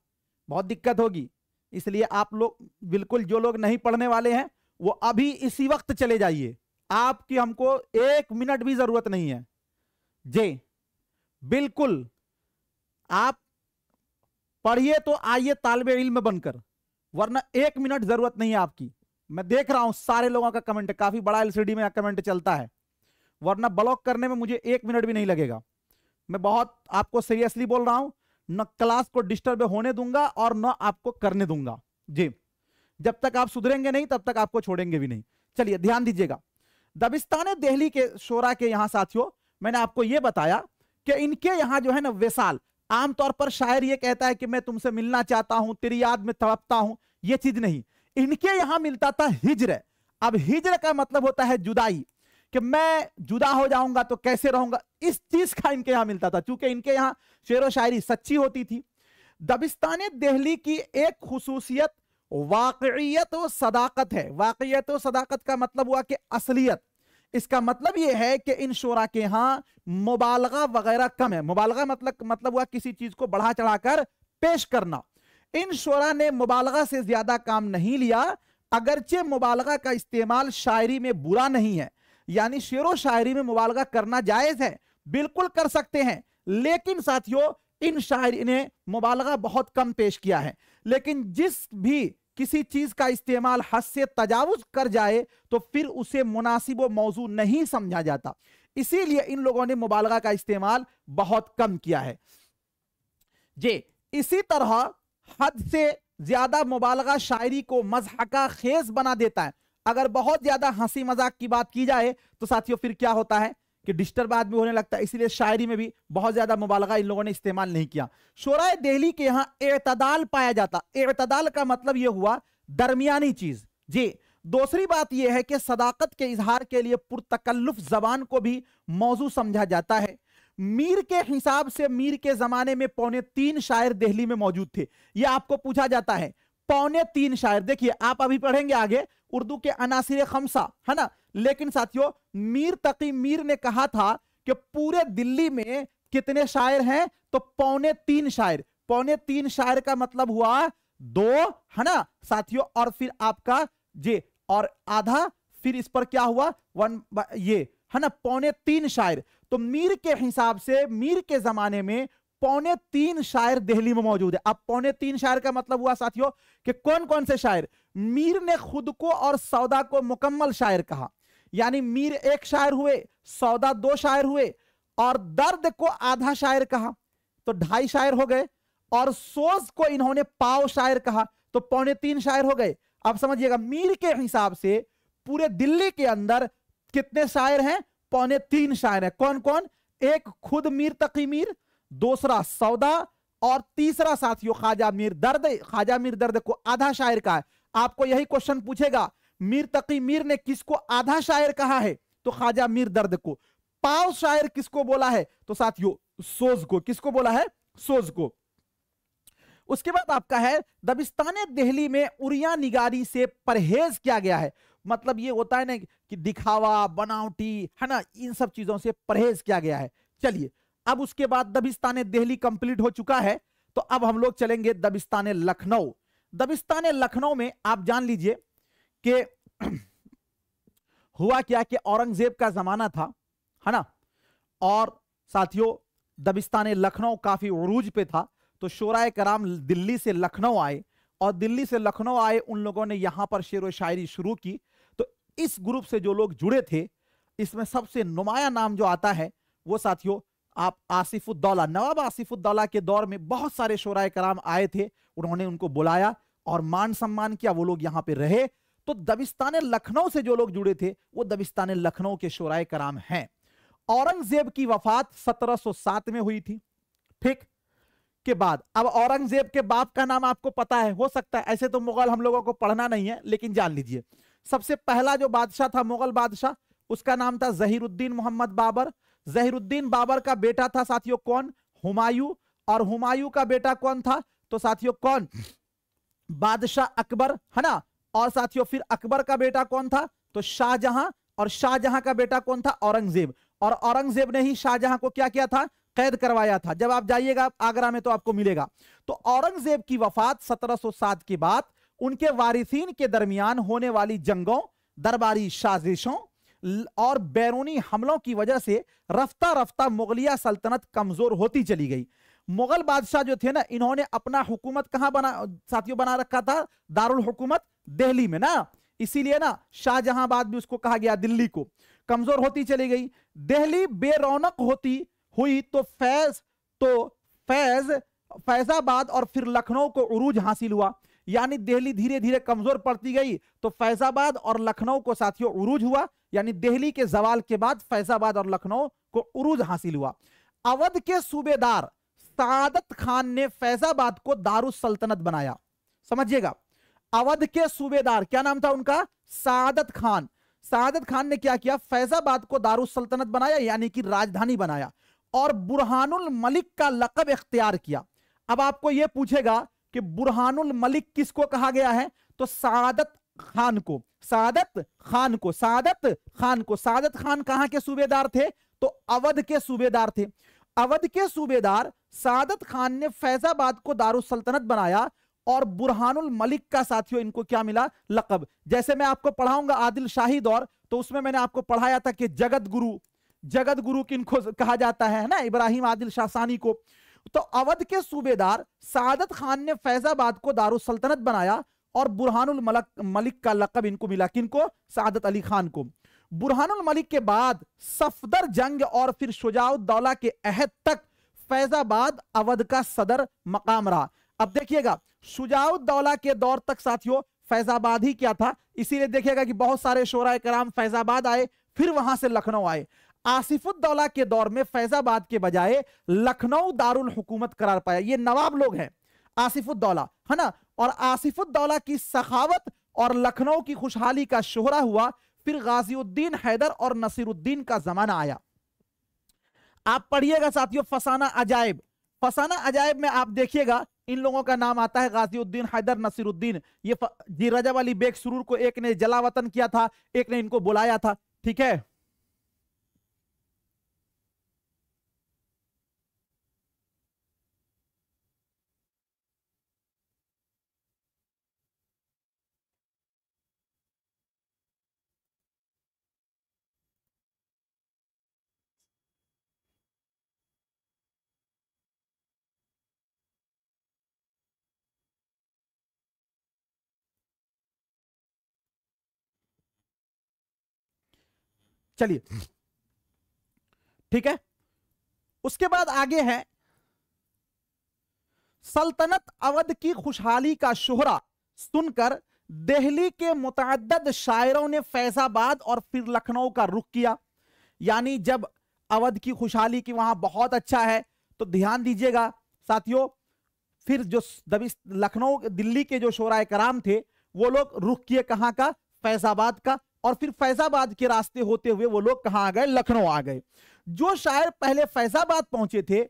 बहुत दिक्कत होगी इसलिए आप लोग बिल्कुल जो लोग नहीं पढ़ने वाले हैं वो अभी इसी वक्त चले जाइए आपकी हमको एक मिनट भी जरूरत नहीं है जे बिल्कुल आप पढ़िए तो आइए तालब इल्म बनकर वरना एक मिनट जरूरत नहीं है आपकी मैं देख रहा हूं सारे लोगों का कमेंट काफी बड़ा एलसीडी में कमेंट चलता है वरना ब्लॉक करने में मुझे एक मिनट भी नहीं लगेगा मैं बहुत आपको सीरियसली बोल रहा हूं न क्लास को डिस्टर्ब होने दूंगा और न आपको करने दूंगा जी जब तक आप सुधरेंगे नहीं तब तक आपको छोड़ेंगे भी नहीं चलिए ध्यान दीजिएगा दबिस्तान दिल्ली के शोरा के यहां साथियों मैंने आपको यह बताया कि इनके यहां जो है ना वेसाल आमतौर पर शायर यह कहता है कि मैं तुमसे मिलना चाहता हूं तेरी याद में तड़पता हूं यह चीज नहीं इनके यहां मिलता था हिजर अब हिजर का मतलब होता है जुदाई कि मैं जुदा हो जाऊंगा तो कैसे रहूंगा इस चीज का इनके यहां मिलता था चूंकि इनके यहां शेर व शायरी सच्ची होती थी दबिस्तान दहली की एक खसूसियत वाकईत व सदाकत है वाकईत व सदाकत का मतलब हुआ कि असलियत इसका मतलब यह है कि इन शोरा के यहां मुबालगा वगैरह कम है मुबालगा मतलब मतलब हुआ किसी चीज को बढ़ा चढ़ाकर पेश करना इन शोरा ने मुबालगा से ज्यादा काम नहीं लिया अगरचे मुबालगा का इस्तेमाल शायरी में बुरा नहीं है यानी शेर शायरी में मुबालगा करना जायज है बिल्कुल कर सकते हैं लेकिन साथियों इन शायरी ने मुबालगा बहुत कम पेश किया है लेकिन जिस भी किसी चीज का इस्तेमाल हद से तजावुज कर जाए तो फिर उसे मुनासिब व मौजू नहीं समझा जाता इसीलिए इन लोगों ने मुबालगा का इस्तेमाल बहुत कम किया है जे इसी तरह हद से ज्यादा मुबालगा शायरी को मजहका खेज बना देता है अगर बहुत ज्यादा हंसी मजाक की बात की जाए तो साथियों फिर क्या होता है कि डिस्टर्ब आदमी होने लगता है इसीलिए शायरी में भी बहुत ज्यादा मुबालगा इन लोगों ने इस्तेमाल नहीं किया शोरा दिल्ली के यहाँ एतदाल पाया जाता एतदाल का मतलब यह हुआ दरमियानी चीज जी दूसरी बात यह है कि सदाकत के इजहार के लिए पुरतकल्लुफ जबान को भी मौजू समझा जाता है मीर के हिसाब से मीर के जमाने में पौने तीन शायर दिल्ली में मौजूद थे यह आपको पूछा जाता है पौने तीन शायर देखिए आप अभी पढ़ेंगे आगे उर्दू के अनासिर खमसा है ना लेकिन साथियों मीर तकी मीर ने कहा था कि पूरे दिल्ली में कितने शायर हैं तो पौने तीन शायर पौने तीन शायर का मतलब हुआ दो है ना साथियों और फिर आपका जे और आधा फिर इस पर क्या हुआ वन ये है ना पौने तीन शायर तो मीर के हिसाब से मीर के जमाने में पौने तीन शायर दिल्ली में मौजूद है अब पौने तीन शायर का मतलब हुआ साथियों कि कौन कौन से शायर मीर ने खुद को और सौदा को मुकम्मल शायर कहा यानी मीर एक शायर हुए सौदा दो शायर हुए और दर्द को आधा शायर कहा तो ढाई शायर हो गए और सोज को इन्होंने पाव शायर कहा तो पौने तीन शायर हो गए अब समझिएगा मीर के हिसाब से पूरे दिल्ली के अंदर कितने शायर हैं पौने तीन शायर हैं कौन कौन एक खुद मीर तकी मीर दूसरा सौदा और तीसरा साथियों खाजा मीर दर्द खाजा मीर दर्द को आधा शायर का है आपको यही क्वेश्चन पूछेगा मीर तकी मीर ने किसको आधा शायर कहा है तो ख्वाजा मीर दर्द को पाव शायर किसको बोला है तो साथियों सोज को किसको बोला है सोज को उसके बाद आपका है दबिस्तान दिल्ली में उरिया निगारी से परहेज किया गया है मतलब ये होता है ना कि दिखावा बनावटी है ना इन सब चीजों से परहेज किया गया है चलिए अब उसके बाद दबिस्तान दिल्ली कंप्लीट हो चुका है तो अब हम लोग चलेंगे दबिस्तान लखनऊ दबिस्तान लखनऊ में आप जान लीजिए कि हुआ क्या कि औरंगजेब का जमाना था है ना और साथियों दबिस्तान लखनऊ काफी उरूज पे था तो शोरा कराम दिल्ली से लखनऊ आए और दिल्ली से लखनऊ आए उन लोगों ने यहाँ पर शेर व शायरी शुरू की तो इस ग्रुप से जो लोग जुड़े थे इसमें सबसे नुमाया नाम जो आता है वो साथियों आप आसिफुद्दौला नवाब आसिफुद्दौला के दौर में बहुत सारे शोरा कराम आए थे उन्होंने उनको बुलाया और मान सम्मान किया वो लोग यहाँ पे रहे तो दबिस्तान लखनऊ से जो लोग जुड़े थे वो दबिस्तान लखनऊ के शोराय कराम हैं औरंगजेब की वफात 1707 में हुई थी ठीक के बाद अब औरंगजेब के बाप का नाम आपको पता है हो सकता है ऐसे तो मुगल हम लोगों को पढ़ना नहीं है लेकिन जान लीजिए सबसे पहला जो बादशाह था मुगल बादशाह उसका नाम था जहीरुद्दीन मोहम्मद बाबर जहीरुद्दीन बाबर का बेटा था साथियों कौन हुमायूं और हुमायूं का बेटा कौन था तो साथियों कौन बादशाह अकबर है ना और साथियों फिर अकबर का बेटा कौन था तो शाहजहां और शाहजहां का बेटा कौन था औरंगजेब और औरंगजेब ने ही शाहजहां को क्या किया था कैद करवाया था जब आप जाइएगा आगरा में तो आपको मिलेगा तो औरंगजेब की वफात 1707 के बाद उनके वारिसीन के दरमियान होने वाली जंगों दरबारी साजिशों और बैरूनी हमलों की वजह से रफ्ता रफ्ता मुगलिया सल्तनत कमजोर होती चली गई मुगल बादशाह जो थे ना इन्होंने अपना हुकूमत कहां बना साथियों बना रखा था दारुल हुकूमत दिल्ली में ना इसीलिए ना शाहजहांबाद भी उसको कहा गया दिल्ली को कमजोर होती चली गई दिल्ली बेरौनक होती हुई तो फैज तो फैज फैजाबाद और फिर लखनऊ को उरूज हासिल हुआ यानी दिल्ली धीरे धीरे कमजोर पड़ती गई तो फैजाबाद और लखनऊ को साथियों उरूज हुआ यानी दिल्ली के जवाल के बाद फैजाबाद और लखनऊ को उरूज हासिल हुआ अवध के सूबेदार सादत खान ने फैजाबाद को दारू सल्तनत बनाया समझिएगा अवध के सूबेदार क्या नाम था उनका सादत खान सादत खान ने क्या किया फैजाबाद को दारू सल्तनत बनाया यानी कि राजधानी बनाया और बुरहानुल मलिक का लकब इख्तियार किया अब आपको यह पूछेगा कि बुरहानुल मलिक किसको कहा गया है तो सादत खान को सादत खान को सादत खान को सादत खान कहां के सूबेदार थे तो अवध के सूबेदार थे अवध के सूबेदार सादत खान ने फैजाबाद को सल्तनत बनाया और बुरहानुल मलिक का साथियों इनको क्या मिला लकब जैसे मैं आपको पढ़ाऊंगा आदिल शाही दौर तो उसमें मैंने आपको पढ़ाया था कि जगत गुरु जगत गुरु किनको कहा जाता है ना इब्राहिम आदिल शाहसानी को तो अवध के सूबेदार सादत खान ने फैजाबाद को सल्तनत बनाया और बुरहानुल मलक मलिक का लकब इनको मिला किनको सादत अली खान को बुरहानुल मलिक के बाद सफदर जंग और फिर शुजाउदौला के अहद तक फैजाबाद अवध का सदर मकाम रहा अब देखिएगा शुजाउदौला के दौर तक साथियों फैजाबाद ही क्या था इसीलिए देखिएगा कि बहुत सारे शोरा कराम फैजाबाद आए फिर वहां से लखनऊ आए आसिफुद्दौला के दौर में फैजाबाद के बजाय लखनऊ दारुल हुकूमत करार पाया ये नवाब लोग हैं आसिफुद्दौला है ना और आसिफुद्दौला की सखावत और लखनऊ की खुशहाली का शोहरा हुआ फिर गाजीउद्दीन हैदर और नसीरुद्दीन का जमाना आया आप पढ़िएगा साथियों फसाना अजायब फसाना अजायब में आप देखिएगा इन लोगों का नाम आता है गाजीउद्दीन हैदर नसीरुद्दीन ये जी रजा वाली बेग सुरूर को एक ने जलावतन किया था एक ने इनको बुलाया था ठीक है चलिए ठीक है उसके बाद आगे है सल्तनत अवध की खुशहाली का शोहरा सुनकर दिल्ली के मुतद शायरों ने फैजाबाद और फिर लखनऊ का रुख किया यानी जब अवध की खुशहाली की वहां बहुत अच्छा है तो ध्यान दीजिएगा साथियों फिर जो लखनऊ दिल्ली के जो शोरा कराम थे वो लोग रुख किए कहां का फैजाबाद का और फिर फैजाबाद के रास्ते होते हुए वो लोग कहाँ आ गए लखनऊ आ गए जो शायर पहले फैजाबाद पहुंचे थे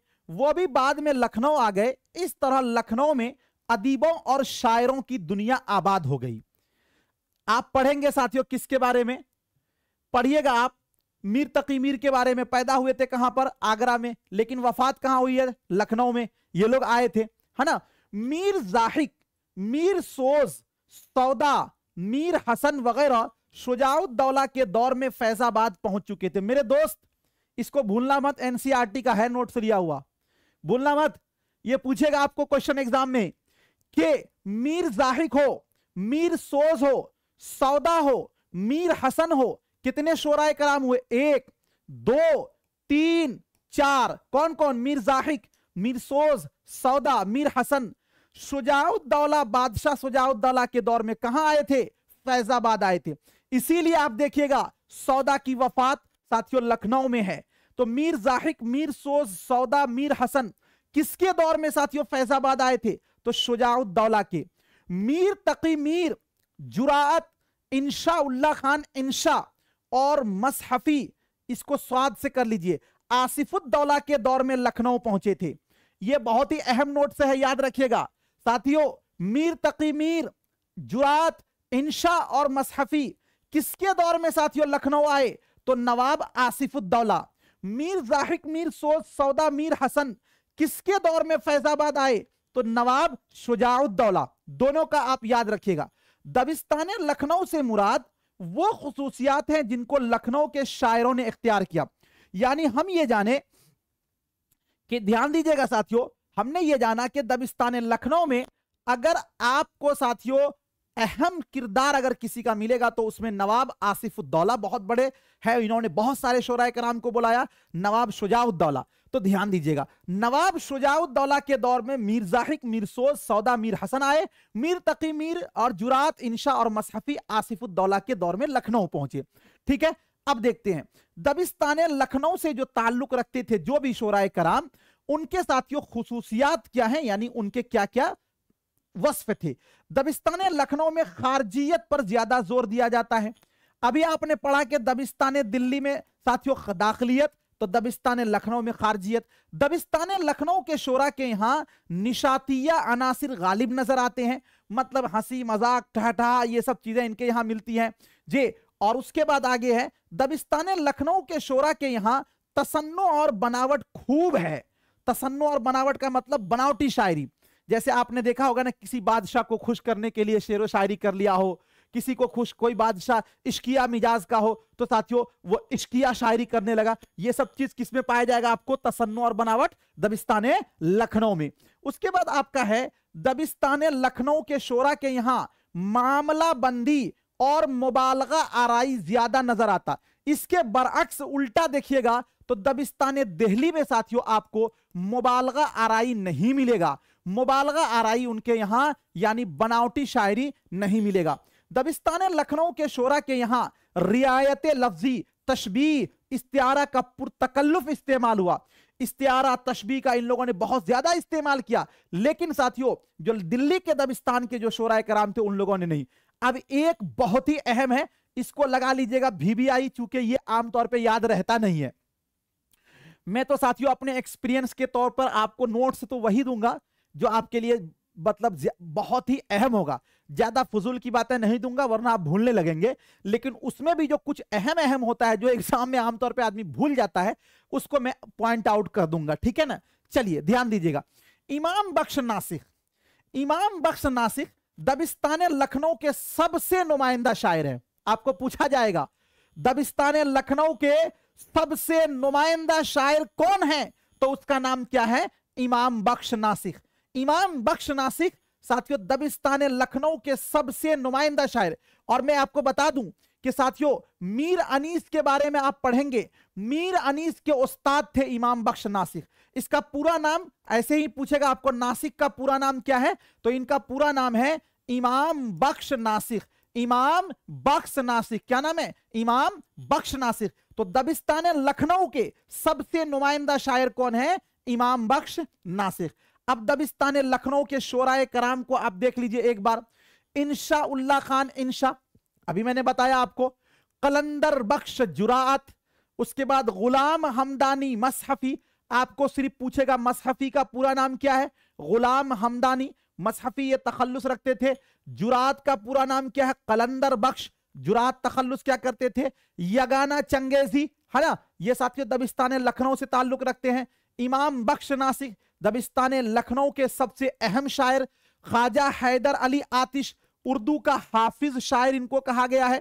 वो भी बाद में लखनऊ आ गए इस तरह लखनऊ में अदीबों और शायरों की दुनिया आबाद हो गई आप पढ़ेंगे साथियों किसके बारे में पढ़िएगा आप मीर तकी मीर के बारे में पैदा हुए थे कहां पर आगरा में लेकिन वफात कहां हुई है लखनऊ में ये लोग आए थे है ना मीर जाहिक मीर सोज सौदा मीर हसन वगैरह शुजाउद्दौला के दौर में फैजाबाद पहुंच चुके थे मेरे दोस्त इसको भूलना मत एनसीआरटी का है नोट्स लिया हुआ भूलना मत ये पूछेगा आपको क्वेश्चन एग्जाम में कि मीर जाहिक हो मीर सोज हो सौदा हो मीर हसन हो कितने शोराय कराम हुए एक दो तीन चार कौन कौन मीर जाहिक मीर सोज सौदा मीर हसन शुजाउद्दौला बादशाह शुजाउद्दौला के दौर में कहा आए थे फैजाबाद आए थे इसीलिए आप देखिएगा सौदा की वफात साथियों लखनऊ में है तो मीर जाहिक मीर सोज सौदा मीर हसन किसके दौर में साथियों फैजाबाद आए थे तो शुजाउदौला के मीर तकी मीर जुरात इंशा उल्ला खान इंशा और मसहफी इसको स्वाद से कर लीजिए आसिफुद्दौला के दौर में लखनऊ पहुंचे थे यह बहुत ही अहम नोट से है याद रखिएगा साथियों मीर तकी मीर जुरात इंशा और मसहफी किसके दौर में साथियों लखनऊ आए तो नवाब आसिफुद्दौला मीर जाहिक मीर सौदा मीर हसन किसके दौर में फैजाबाद आए तो नवाब शुजाउद्दौला दोनों का आप याद रखिएगा दबिस्तान लखनऊ से मुराद वो खसूसियात हैं जिनको लखनऊ के शायरों ने इख्तियार किया यानी हम ये जाने कि ध्यान दीजिएगा साथियों हमने ये जाना कि दबिस्तान लखनऊ में अगर आपको साथियों अहम किरदार अगर किसी का मिलेगा तो उसमें नवाब आसिफुद्दौला बहुत बड़े हैं इन्होंने बहुत सारे शोरा कराम को बुलाया नवाब शुजाउद्दौला तो ध्यान दीजिएगा नवाब शुजाउद्दौला के दौर में मीर जाहिक मीर सोज सौदा मीर हसन आए मीर तकी मीर और जुरात इंशा और मसहफी आसिफुद्दौला के दौर में लखनऊ पहुंचे ठीक है अब देखते हैं दबिस्तान लखनऊ से जो ताल्लुक रखते थे जो भी शोरा कराम उनके साथियों खसूसियात क्या है यानी उनके क्या क्या वस्फ थे दबिस्तान लखनऊ में खारजियत पर ज्यादा जोर दिया जाता है अभी आपने पढ़ा कि दबिस्तान दिल्ली में साथियों दाखिलियत तो दबिस्तान लखनऊ में खारजियत दबिस्तान लखनऊ के शोरा के यहां निशातिया अनासिर गालिब नजर आते हैं मतलब हंसी मजाक ठहठा ये सब चीजें इनके यहां मिलती हैं जी और उसके बाद आगे है दबिस्तान लखनऊ के शोरा के यहां तसन्नो और बनावट खूब है तसन्नो और बनावट का मतलब बनावटी शायरी जैसे आपने देखा होगा ना किसी बादशाह को खुश करने के लिए शेर शायरी कर लिया हो किसी को खुश कोई बादशाह इश्किया मिजाज का हो तो साथियों वो इश्किया शायरी करने लगा ये सब चीज किसमें पाया जाएगा आपको तसन्नो और बनावट दबिस्तान लखनऊ में उसके बाद आपका है दबिस्तान लखनऊ के शोरा के यहाँ मामला बंदी और मुबालगा आरई ज्यादा नजर आता इसके बरअक्स उल्टा देखिएगा तो दबिस्तान दिल्ली में साथियों आपको मुबालगा आरई नहीं मिलेगा मुबालगा आरई उनके यहाँ यानी बनावटी शायरी नहीं मिलेगा दबिस्तान लखनऊ के शोरा के यहाँ रियायत लफ्जी तशबी इस्तियारा का पुरतकल्लुफ इस्तेमाल हुआ इस्तियारा तशबी का इन लोगों ने बहुत ज्यादा इस्तेमाल किया लेकिन साथियों जो दिल्ली के दबिस्तान के जो शोरा कराम थे उन लोगों ने नहीं अब एक बहुत ही अहम है इसको लगा लीजिएगा भीबीआई चूंकि ये आमतौर पर याद रहता नहीं है मैं तो साथियों अपने एक्सपीरियंस के तौर पर आपको नोट्स तो वही दूंगा जो आपके लिए मतलब बहुत ही अहम होगा ज्यादा फजूल की बातें नहीं दूंगा वरना आप भूलने लगेंगे लेकिन उसमें भी जो कुछ अहम अहम होता है जो एग्जाम में आमतौर पर आदमी भूल जाता है उसको मैं पॉइंट आउट कर दूंगा ठीक है ना चलिए ध्यान दीजिएगा इमाम बख्श नासिक इमाम बख्श नासिक दबिस्तान लखनऊ के सबसे नुमाइंदा शायर हैं आपको पूछा जाएगा दबिस्तान लखनऊ के सबसे नुमाइंदा शायर कौन है तो उसका नाम क्या है इमाम बख्श नासिक इमाम बख्श नासिक साथियों दबिस्तान लखनऊ के सबसे नुमाइंदा शायर और मैं आपको बता दूं कि साथियों मीर अनीस के बारे में आप पढ़ेंगे मीर अनीस के उस्ताद थे इमाम बख्श नासिक इसका पूरा नाम ऐसे ही पूछेगा आपको नासिक का पूरा नाम क्या है तो इनका पूरा नाम है इमाम बख्श नासिक इमाम बख्श नासिक क्या नाम है इमाम बख्श नासिक तो दबिस्तान लखनऊ के सबसे नुमाइंदा शायर कौन है इमाम बख्श नासिक अब दबिस्तान लखनऊ के शोराय कराम को आप देख लीजिए एक बार इंशा उल्ला खान इंशा अभी मैंने बताया आपको कलंदर बख्श जुरात उसके बाद गुलाम हमदानी मसहफी आपको सिर्फ पूछेगा मसहफी का पूरा नाम क्या है गुलाम हमदानी मसहफी ये तखल्लुस रखते थे जुरात का पूरा नाम क्या है कलंदर बख्श जुरात तखल्लुस क्या करते थे यगाना चंगेजी है ना ये साथियों दबिस्तान लखनऊ से ताल्लुक रखते हैं इमाम बख्श नासिक दबिस्तान लखनऊ के सबसे अहम शायर ख्वाजा हैदर अली आतिश उर्दू का हाफिज शायर इनको कहा गया है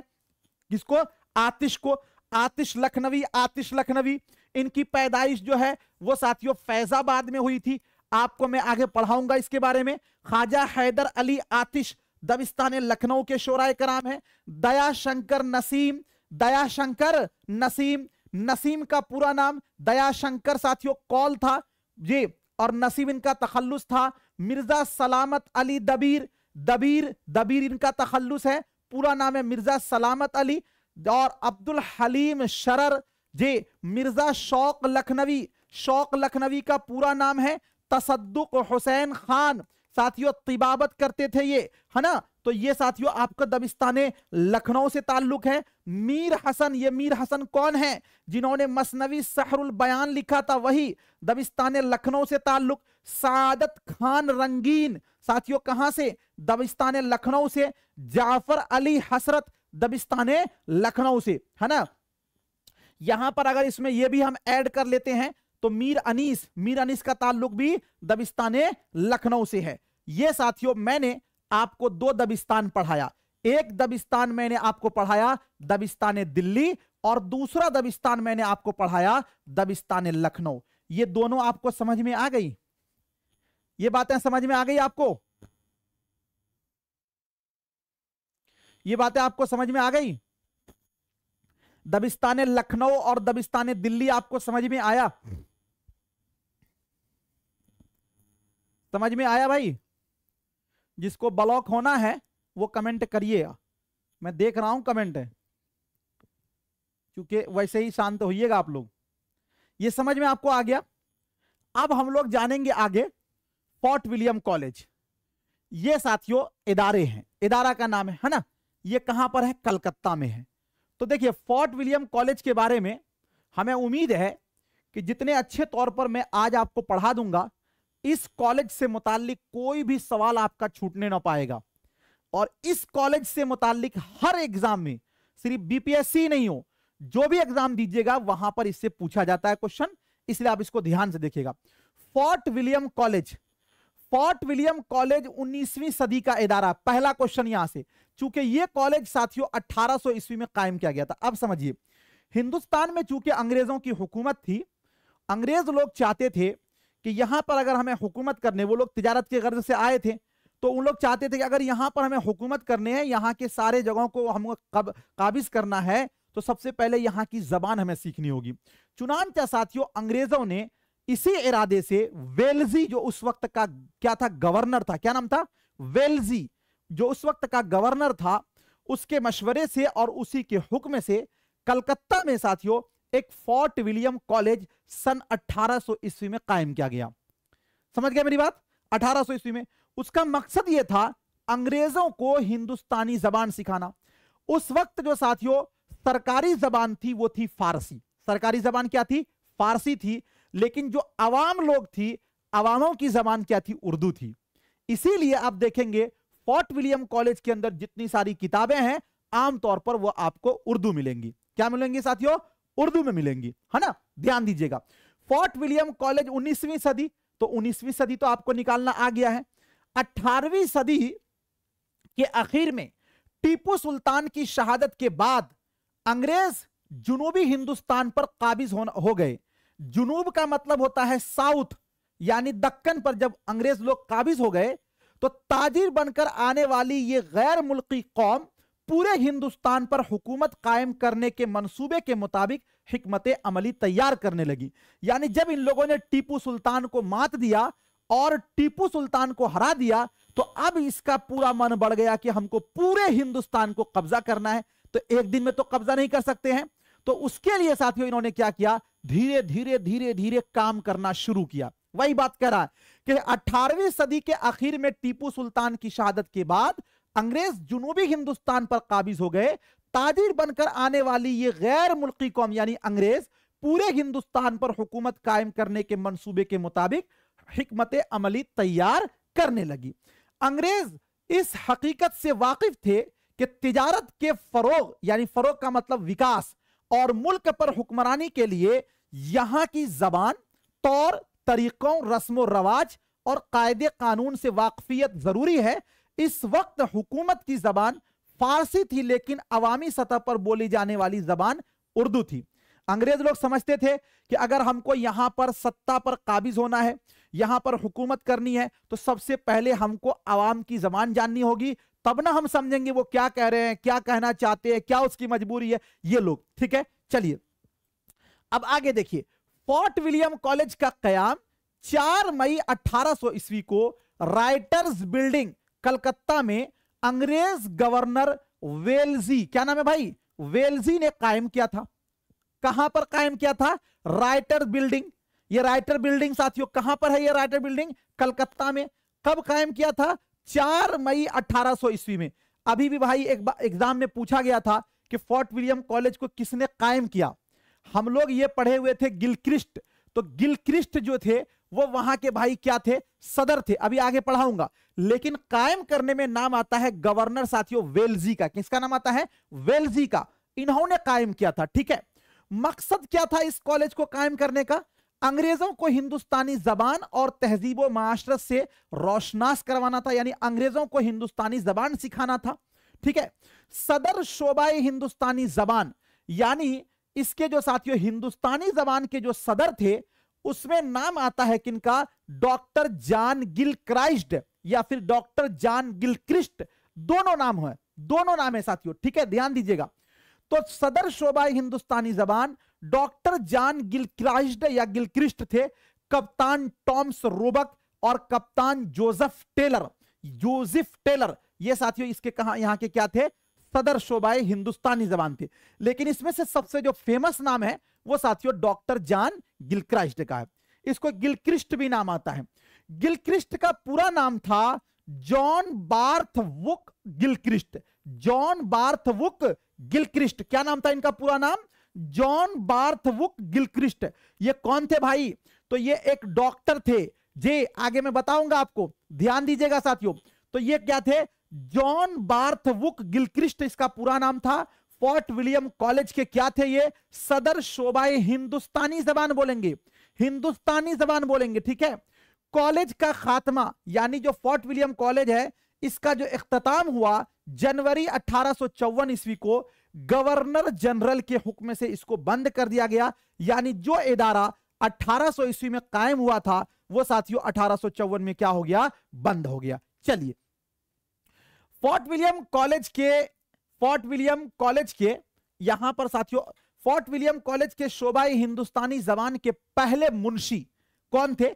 किसको आतिश को आतिश लखनवी आतिश लखनवी इनकी पैदाइश जो है वो साथियों फैजाबाद में हुई थी आपको मैं आगे पढ़ाऊंगा इसके बारे में ख्वाजा हैदर अली आतिश दबिस्तान लखनऊ के शोराय कराम है दया शंकर नसीम दया शंकर नसीम नसीम का पूरा नाम दया शंकर साथियों कॉल था ये और नसीब इनका तखलुस था मिर्जा सलामत अली दबीर दबीर दबीर इनका तखलुस है पूरा नाम है मिर्जा सलामत अली और अब्दुल हलीम शरर जे मिर्जा शौक लखनवी शौक लखनवी का पूरा नाम है तसदुक हुसैन खान साथियों तिबाबत करते थे ये है ना तो ये साथियों आपका दबिस्तान लखनऊ से ताल्लुक है मीर हसन ये मीर हसन कौन है जिन्होंने मसनवी सहरुल बयान लिखा था वही दबिस्तान लखनऊ से ताल्लुक सादत खान रंगीन साथियों कहां से दबिस्तान लखनऊ से जाफर अली हसरत दबिस्तान लखनऊ से है ना यहां पर अगर इसमें यह भी हम ऐड कर लेते हैं तो मीर अनीस मीर अनीस का ताल्लुक भी दबिस्तान लखनऊ से है ये साथियों मैंने आपको दो दबिस्तान पढ़ाया एक दबिस्तान मैंने आपको पढ़ाया दबिस्तान दिल्ली और दूसरा दबिस्तान मैंने आपको पढ़ाया दबिस्तान लखनऊ ये दोनों आपको समझ में आ गई ये बातें समझ में आ गई आपको ये बातें आपको समझ में आ गई दबिस्तान लखनऊ और दबिस्तान दिल्ली आपको समझ में आया समझ में आया भाई जिसको ब्लॉक होना है वो कमेंट करिएगा मैं देख रहा हूं कमेंट है क्योंकि वैसे ही शांत होइएगा आप लोग ये समझ में आपको आ गया अब हम लोग जानेंगे आगे फोर्ट विलियम कॉलेज ये साथियों इदारे हैं इदारा का नाम है है ना ये कहां पर है कलकत्ता में है तो देखिए फोर्ट विलियम कॉलेज के बारे में हमें उम्मीद है कि जितने अच्छे तौर पर मैं आज आपको पढ़ा दूंगा इस कॉलेज से मुतालिक कोई भी सवाल आपका छूटने ना पाएगा और इस कॉलेज से मुतालिक हर एग्जाम में सिर्फ बीपीएससी नहीं हो जो भी एग्जाम दीजिएगा वहां पर इससे पूछा जाता है क्वेश्चन इसलिए आप इसको ध्यान से देखिएगा fort William college fort William college 19वीं सदी का इदारा पहला क्वेश्चन यहां से चूंकि यह कॉलेज साथियों 1800 ईस्वी में कायम किया गया था अब समझिए हिंदुस्तान में चूंकि अंग्रेजों की हुकूमत थी अंग्रेज लोग चाहते थे कि यहाँ पर अगर हमें हुकूमत करने वो लोग तजारत की गर्ज से आए थे तो उन लोग चाहते थे कि अगर यहाँ पर हमें हुकूमत करने हैं यहाँ के सारे जगहों को हम काबिज करना है तो सबसे पहले यहाँ की जबान हमें सीखनी होगी चुनानचा साथियों अंग्रेजों ने इसी इरादे से वेल्जी जो उस वक्त का क्या था गवर्नर था क्या नाम था वेल्जी जो उस वक्त का गवर्नर था उसके मशवरे से और उसी के हुक्म से कलकत्ता में साथियों एक फोर्ट विलियम कॉलेज सन 1800 ईस्वी में कायम किया गया समझ गया मेरी बात 1800 ईस्वी में उसका मकसद यह था अंग्रेजों को हिंदुस्तानी जबान सिखाना उस वक्त जो साथियों सरकारी जबान थी वो थी फारसी सरकारी जबान क्या थी फारसी थी लेकिन जो अवाम लोग थी अवामों की जबान क्या थी उर्दू थी इसीलिए आप देखेंगे फोर्ट विलियम कॉलेज के अंदर जितनी सारी किताबें हैं आमतौर पर वो आपको उर्दू मिलेंगी क्या मिलेंगी साथियों उर्दू में मिलेंगी है ना ध्यान दीजिएगा फोर्ट विलियम कॉलेज 19वीं सदी तो 19वीं सदी तो आपको निकालना आ गया है 18वीं सदी के आखिर में टीपू सुल्तान की शहादत के बाद अंग्रेज जुनूबी हिंदुस्तान पर काबिज हो गए जुनूब का मतलब होता है साउथ यानी दक्कन पर जब अंग्रेज लोग काबिज हो गए तो ताजिर बनकर आने वाली ये गैर मुल्की कौम पूरे हिंदुस्तान पर हुकूमत कायम करने के मंसूबे के मुताबिक हमत अमली तैयार करने लगी यानी जब इन लोगों ने टीपू सुल्तान को मात दिया और टीपू सुल्तान को हरा दिया तो अब इसका पूरा मन बढ़ गया कि हमको पूरे हिंदुस्तान को कब्जा करना है तो एक दिन में तो कब्जा नहीं कर सकते हैं तो उसके लिए साथियों इन्होंने क्या किया धीरे धीरे धीरे धीरे काम करना शुरू किया वही बात कह रहा है कि 18वीं सदी के आखिर में टीपू सुल्तान की शहादत के बाद अंग्रेज जुनूबी हिंदुस्तान पर काबिज हो गए ताजिर बनकर आने वाली ये गैर मुल्की कौम यानी अंग्रेज पूरे हिंदुस्तान पर हुकूमत कायम करने के मंसूबे के मुताबिक हमत अमली तैयार करने लगी अंग्रेज इस हकीकत से वाकिफ थे कि तिजारत के फरोग यानी फरोग का मतलब विकास और मुल्क पर हुक्मरानी के लिए यहाँ की जबान तौर तरीकों रस्म रवाज और कायदे कानून से वाकफियत जरूरी है इस वक्त हुकूमत की जबान फारसी थी लेकिन अवामी सतह पर बोली जाने वाली जबान उर्दू थी अंग्रेज लोग समझते थे कि अगर हमको यहां पर सत्ता पर काबिज होना है यहां पर हुकूमत करनी है तो सबसे पहले हमको आवाम की जबान जाननी होगी तब ना हम समझेंगे वो क्या कह रहे हैं क्या कहना चाहते हैं क्या उसकी मजबूरी है ये लोग ठीक है चलिए अब आगे देखिए फोर्ट विलियम कॉलेज का कयाम चार मई अठारह ईस्वी को राइटर्स बिल्डिंग कलकत्ता में अंग्रेज गवर्नर वेलजी क्या नाम है भाई वेलजी ने कायम किया था कहां पर कायम किया था राइटर बिल्डिंग ये राइटर बिल्डिंग साथियों कहां पर है ये राइटर बिल्डिंग कलकत्ता में कब कायम किया था चार मई 1800 ईस्वी में अभी भी भाई एक एग्जाम में पूछा गया था कि फोर्ट विलियम कॉलेज को किसने कायम किया हम लोग ये पढ़े हुए थे गिलक्रिस्ट तो गिलक्रिस्ट जो थे वो वहां के भाई क्या थे सदर थे अभी आगे पढ़ाऊंगा लेकिन कायम करने में नाम आता है गवर्नर साथियों वेलजी का किसका नाम आता है वेलजी का इन्होंने कायम किया था ठीक है मकसद क्या था इस कॉलेज को कायम करने का अंग्रेजों को हिंदुस्तानी जबान और तहजीब माशरत से रोशनास करवाना था यानी अंग्रेजों को हिंदुस्तानी जबान सिखाना था ठीक है सदर शोबाए हिंदुस्तानी जबान यानी इसके जो साथियों हिंदुस्तानी जबान के जो सदर थे उसमें नाम आता है किनका डॉक्टर जान गिल क्राइस्ट या फिर डॉक्टर जान गिल क्रिस्ट दोनों नाम है दोनों नाम है साथियों ठीक है ध्यान दीजिएगा तो सदर शोभा हिंदुस्तानी जबान डॉक्टर जान क्राइस्ट या गिलक्रिस्ट थे कप्तान टॉम्स रोबक और कप्तान जोसेफ टेलर जोसेफ टेलर ये साथियों इसके कहा यहां के क्या थे सदर शोभा हिंदुस्तानी जबान थे लेकिन इसमें से सबसे जो फेमस नाम है वो साथियों डॉक्टर जान गिलक्राइस्ट का है इसको गिलक्रिस्ट भी नाम आता है गिलक्रिस्ट का पूरा नाम था John Borthwick Gilchrist John Borthwick Gilchrist क्या नाम था इनका पूरा नाम जॉन बार्थ वुक गिलक्रिस्ट ये कौन थे भाई तो ये एक डॉक्टर थे जे आगे मैं बताऊंगा आपको ध्यान दीजिएगा साथियों तो ये क्या थे जॉन बार्थ वुक गिलक्रिस्ट इसका पूरा नाम था फोर्ट विलियम कॉलेज के क्या थे ये सदर शोभाए हिंदुस्तानी जबान बोलेंगे हिंदुस्तानी जबान बोलेंगे ठीक है कॉलेज का खात्मा यानी जो फोर्ट विलियम कॉलेज है इसका जो अख्ताम हुआ जनवरी अठारह ईस्वी को गवर्नर जनरल के हुक्म से इसको बंद कर दिया गया यानी जो इदारा 1800 ईस्वी में कायम हुआ था वो साथियों अठारह में क्या हो गया बंद हो गया चलिए फोर्ट विलियम कॉलेज के फोर्ट विलियम कॉलेज के यहां पर साथियों फोर्ट विलियम कॉलेज के शोभाई हिंदुस्तानी जबान के पहले मुंशी कौन थे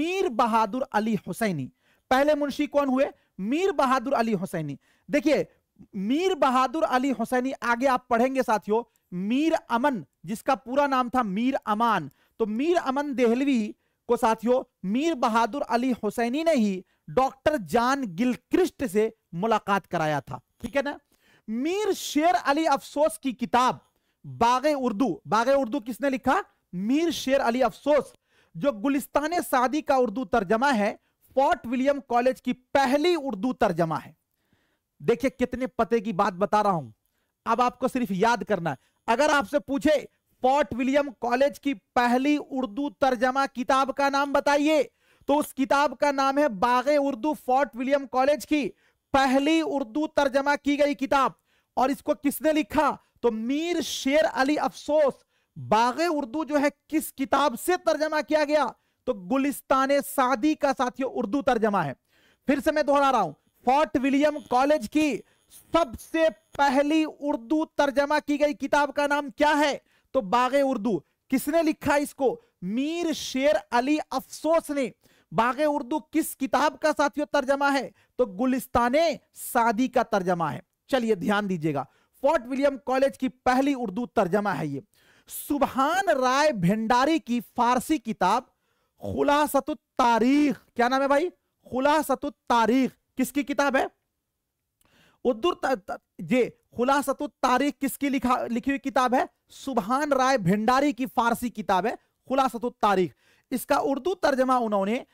मीर बहादुर अली हुसैनी पहले मुंशी कौन हुए मीर बहादुर अली हुसैनी देखिए मीर बहादुर अली हुसैनी आगे आप पढ़ेंगे साथियों मीर अमन जिसका पूरा नाम था मीर अमान तो मीर अमन देहलवी को साथियों मीर बहादुर अली हुसैनी ने ही डॉक्टर जान गिलक्रिस्ट से मुलाकात कराया था ठीक है ना मीर शेर अली अफसोस की किताब बागे उर्दू बागे उर्दू किसने लिखा मीर शेर अली अफसोस जो गुलिस्तान सादी का उर्दू तर्जमा है फोर्ट विलियम कॉलेज की पहली उर्दू तर्जमा है देखिए कितने पते की बात बता रहा हूं अब आपको सिर्फ याद करना है अगर आपसे पूछे फोर्ट विलियम कॉलेज की पहली उर्दू तर्जमा किताब का नाम बताइए तो उस किताब का नाम है बागे उर्दू फोर्ट विलियम कॉलेज की पहली उर्दू तर्जमा की गई किताब और इसको किसने लिखा तो मीर शेर अली अफसोस बागे उर्दू जो है किस किताब से तर्जमा किया गया तो गुलिस्तान सादी का साथियों उर्दू तर्जमा है फिर से मैं दोहरा रहा हूं फोर्ट विलियम कॉलेज की सबसे पहली उर्दू तर्जमा की गई किताब का नाम क्या है तो बाग उर्दू किसने लिखा इसको मीर शेर अली अफसोस ने बागे उर्दू किस किताब का साथियों तर्जमा है तो गुलिस्तान सादी का तर्जमा है चलिए ध्यान दीजिएगा फोर्ट विलियम कॉलेज की पहली उर्दू तर्जमा है ये सुबहान राय भंडारी की फारसी किताब खुलासत तारीख क्या नाम है भाई खुलासत तारीख किसकी किताब है उर्दू ये खुलासत तारीख किसकी लिखा लिखी हुई किताब है सुबहान राय भंडारी की फारसी किताब है खुलासत तारीख इसका उर्दू तर्जमा उन्होंने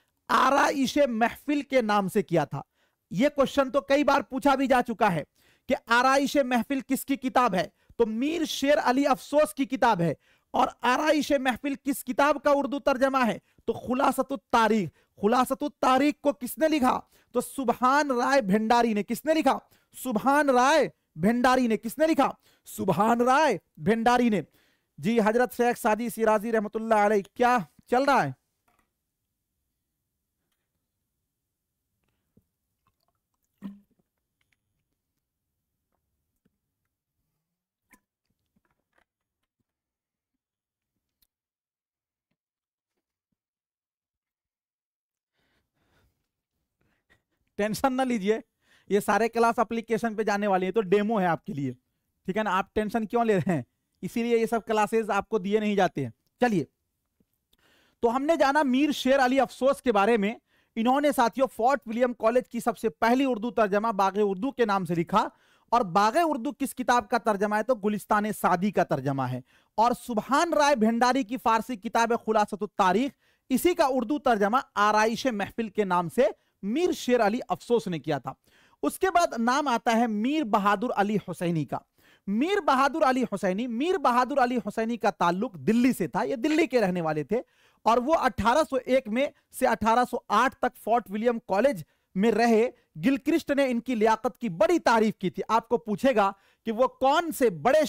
आराइश महफिल के नाम से किया था यह क्वेश्चन तो कई बार पूछा भी जा चुका है कि आरइश महफिल किसकी किताब है तो मीर शेर अली अफसोस की किताब है और आरइश महफिल किस किताब का उर्दू तर्जमा है तो खुलासत तारीख खुलासत तारीख को किसने लिखा तो सुबहान राय भंडारी ने किसने लिखा सुबहान राय भंडारी ने किसने लिखा सुबहान राय भंडारी ने जी हजरत शेख सादी सिराजी रहमतुल्लाह क्या चल रहा है टेंशन ना लीजिए ये सारे क्लास अप्लीकेशन पे जाने वाले हैं तो डेमो है आपके लिए ठीक है ना आप टेंशन क्यों ले रहे हैं इसीलिए ये सब क्लासेस आपको दिए नहीं जाते हैं चलिए तो हमने जाना मीर शेर अली अफसोस के बारे में इन्होंने साथियों फोर्ट विलियम कॉलेज की सबसे पहली उर्दू तर्जमा बाग उर्दू के नाम से लिखा और बाग उर्दू किस किताब का तर्जमा है तो गुलिस्तान सादी का तर्जमा है और सुबहान राय भंडारी की फारसी किताब है खुलासत तारीख इसी का उर्दू तर्जमा आरइश महफिल के नाम से मीर शेर अली अफसोस ने किया था उसके बाद नाम आता है मीर बहादुर अली हुसैनी का मीर बहादुर अली हुसैनी मीर बहादुर अली हुसैनी का ताल्लुक दिल्ली से था ये दिल्ली के रहने वाले थे और वो 1801 में से 1808 तक फोर्ट विलियम कॉलेज में रहे गिलक्रिस्ट ने इनकी लियाकत की बड़ी तारीफ की थी आपको पूछेगा कि वो कौन से बड़े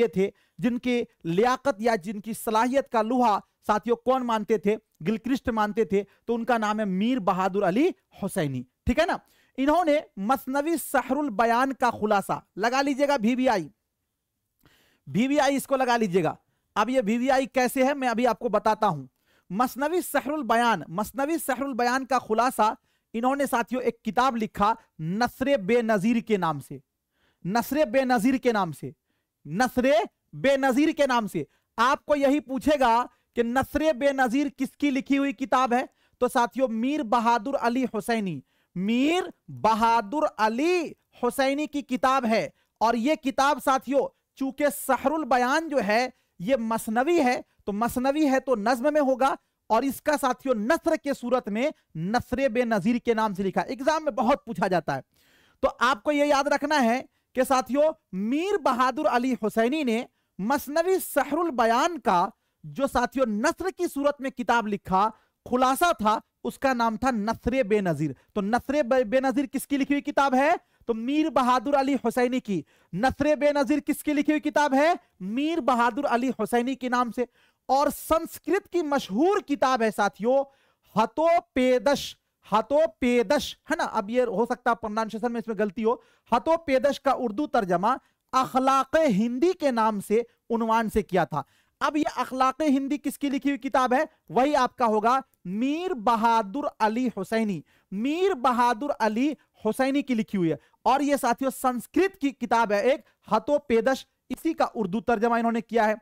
ये थे जिनकी लियाकत या जिनकी सलाहियत का लुहा साथियों कौन मानते थे गिलक्रिस्ट मानते थे तो उनका नाम है मीर बहादुर अली हुसैनी ठीक है ना इन्होंने मसनवी सहरुल बयान का खुलासा लगा लीजिएगा भीवीआई भीवीआई इसको लगा लीजिएगा अब ये भीवीआई कैसे है मैं अभी आपको बताता हूं मसनवी सहरुल बयान मसनवी सहरुल बयान का खुलासा इन्होंने साथियों एक किताब लिखा नसरे बेनजीर के नाम से नसरे बेनजीर के नाम से नसरे बेनजीर के नाम से आपको यही पूछेगा कि नसर बेनजीर किसकी लिखी हुई किताब है तो साथियों मीर बहादुर अली हुसैनी मीर बहादुर अली हुसैनी की किताब है और यह किताब साथियों चूंकि सहरुल बयान जो है यह मसनवी है तो मसनवी है तो नज्म में होगा और इसका साथियों नसर के सूरत में नसर बेनजीर के नाम से लिखा एग्जाम में बहुत पूछा जाता है तो आपको यह याद रखना है कि साथियों मीर बहादुर अली हुसैनी ने मसनवी सहरुल बयान का जो साथियों नसर की सूरत में किताब लिखा खुलासा था उसका नाम था नसर बेनजीर तो नसर बेनजीर किसकी लिखी हुई किताब है तो मीर बहादुर अली हुसैनी की नसर बेनजीर किसकी लिखी हुई किताब है मीर बहादुर अली हुसैनी के नाम से और संस्कृत की मशहूर किताब है साथियों हतोपेदश हतोपेदश है ना अब ये हो सकता है प्रोनाउंसिएशन में इसमें गलती हो हतोपेदश का उर्दू तर्जमा अखलाक हिंदी के नाम से उन्वान से किया था अब ये अखलाक हिंदी किसकी लिखी हुई किताब है वही आपका होगा मीर बहादुर अली हुसैनी मीर बहादुर अली हुसैनी की लिखी हुई है और ये साथियों संस्कृत की किताब है एक हतोपेदश इसी का उर्दू तर्जमा इन्होंने किया है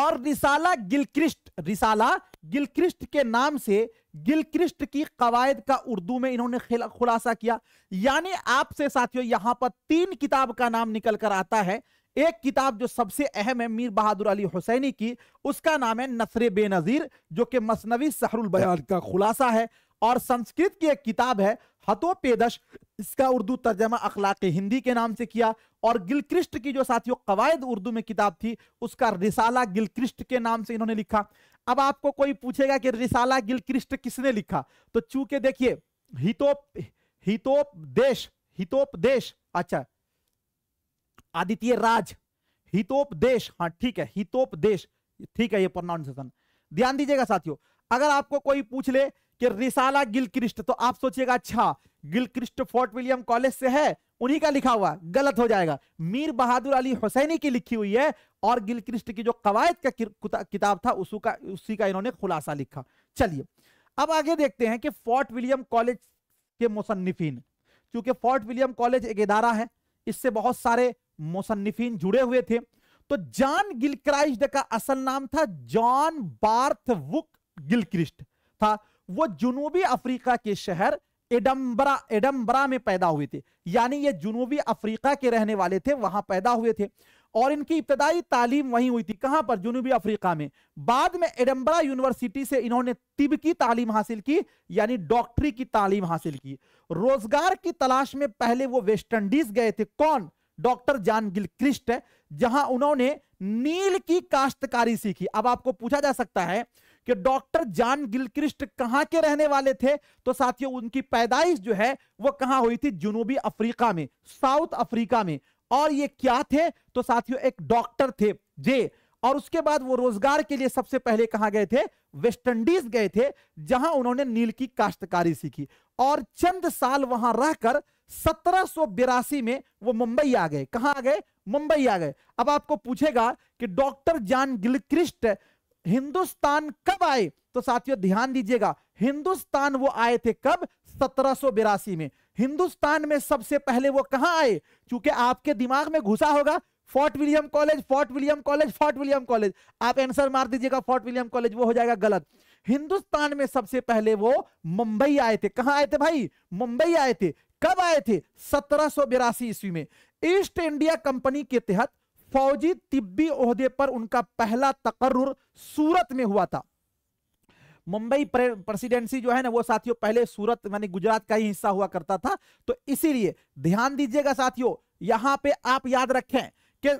और रिसाला गिलक्रिस्ट रिसाला गिलक्रिस्ट के नाम से गिलक्रिस्ट की कवायद का उर्दू में इन्होंने खुलासा किया यानी आपसे साथियों यहां पर तीन किताब का नाम निकल कर आता है एक किताब जो सबसे अहम है मीर बहादुर अली हुसैनी की उसका नाम है नसर बेनज़ीर जो कि मसनवी सहरुल बयान का खुलासा है और संस्कृत की एक किताब है हतोपेदश इसका उर्दू तर्जमा अखलाक हिंदी के नाम से किया और गिलक्रिस्ट की जो साथियों कवायद उर्दू में किताब थी उसका रिसाला गिलक्रिस्ट के नाम से इन्होंने लिखा अब आपको कोई पूछेगा कि रिसाला गिलक्रिस्ट किसने लिखा तो चूंकि देखिए हितोप हितोपदेश हितोपदेश अच्छा आदित्य राज हितोपदेश हाँ ठीक है हितोपदेश ठीक है ये प्रोनाउंसिएशन ध्यान दीजिएगा साथियों अगर आपको कोई पूछ ले कि रिसाला गिलक्रिस्ट तो आप सोचिएगा अच्छा गिलक्रिस्ट फोर्ट विलियम कॉलेज से है उन्हीं का लिखा हुआ गलत हो जाएगा मीर बहादुर अली हुसैनी की लिखी हुई है और गिलक्रिस्ट की जो कवायद का किताब था उसी का उसी का इन्होंने खुलासा लिखा चलिए अब आगे देखते हैं कि फोर्ट विलियम कॉलेज के मुसन्फिन क्योंकि फोर्ट विलियम कॉलेज एक इदारा है इससे बहुत सारे मुसन्फिन जुड़े हुए थे तो जॉन गिलक्राइस्ट का असल नाम था जॉन वुक गिलक्रिस्ट था वो जुनूबी अफ्रीका के शहर एडम्बरा एडम्बरा में पैदा हुए थे यानी ये जुनूबी अफ्रीका के रहने वाले थे वहां पैदा हुए थे और इनकी इब्तदाई तालीम वहीं हुई थी कहां पर जुनूबी अफ्रीका में बाद में एडम्बरा यूनिवर्सिटी से इन्होंने तिब की तालीम हासिल की यानी डॉक्टरी की तालीम हासिल की रोजगार की तलाश में पहले वो वेस्ट इंडीज गए थे कौन डॉक्टर जान गिलक्रिस्ट जहां उन्होंने नील की काश्तकारी सीखी अब आपको पूछा जा सकता है कि डॉक्टर जान गिलक्रिस्ट कहां के रहने वाले थे तो साथियों उनकी पैदाइश जो है वो कहां हुई थी जुनूबी अफ्रीका में साउथ अफ्रीका में और ये क्या थे तो साथियों एक डॉक्टर थे जे और उसके बाद वो रोजगार के लिए सबसे पहले कहा गए थे वेस्ट इंडीज गए थे जहां उन्होंने नील की काश्तकारी सीखी और चंद साल वहां रहकर सत्रह में वो मुंबई आ गए कहां आ गए मुंबई आ गए अब आपको पूछेगा कि डॉक्टर जान गिलक्रिस्ट हिंदुस्तान कब आए तो साथियों ध्यान दीजिएगा हिंदुस्तान वो आए थे कब सत्रह में हिंदुस्तान में सबसे पहले वो कहां आए क्योंकि आपके दिमाग में घुसा होगा fort William college fort William college fort William college आप आंसर मार दीजिएगा फोर्ट विलियम कॉलेज वो हो जाएगा गलत हिंदुस्तान में सबसे पहले वो मुंबई आए थे कहां आए थे भाई मुंबई आए थे कब आए थे सत्रह ईस्वी में ईस्ट इंडिया कंपनी के तहत फौजी तिब्बी ओहदे पर उनका पहला तकर्र सूरत में हुआ था मुंबई प्रेसिडेंसी जो है ना वो साथियों पहले सूरत यानी गुजरात का ही हिस्सा हुआ करता था तो इसीलिए ध्यान दीजिएगा साथियों यहां पे आप याद रखें कि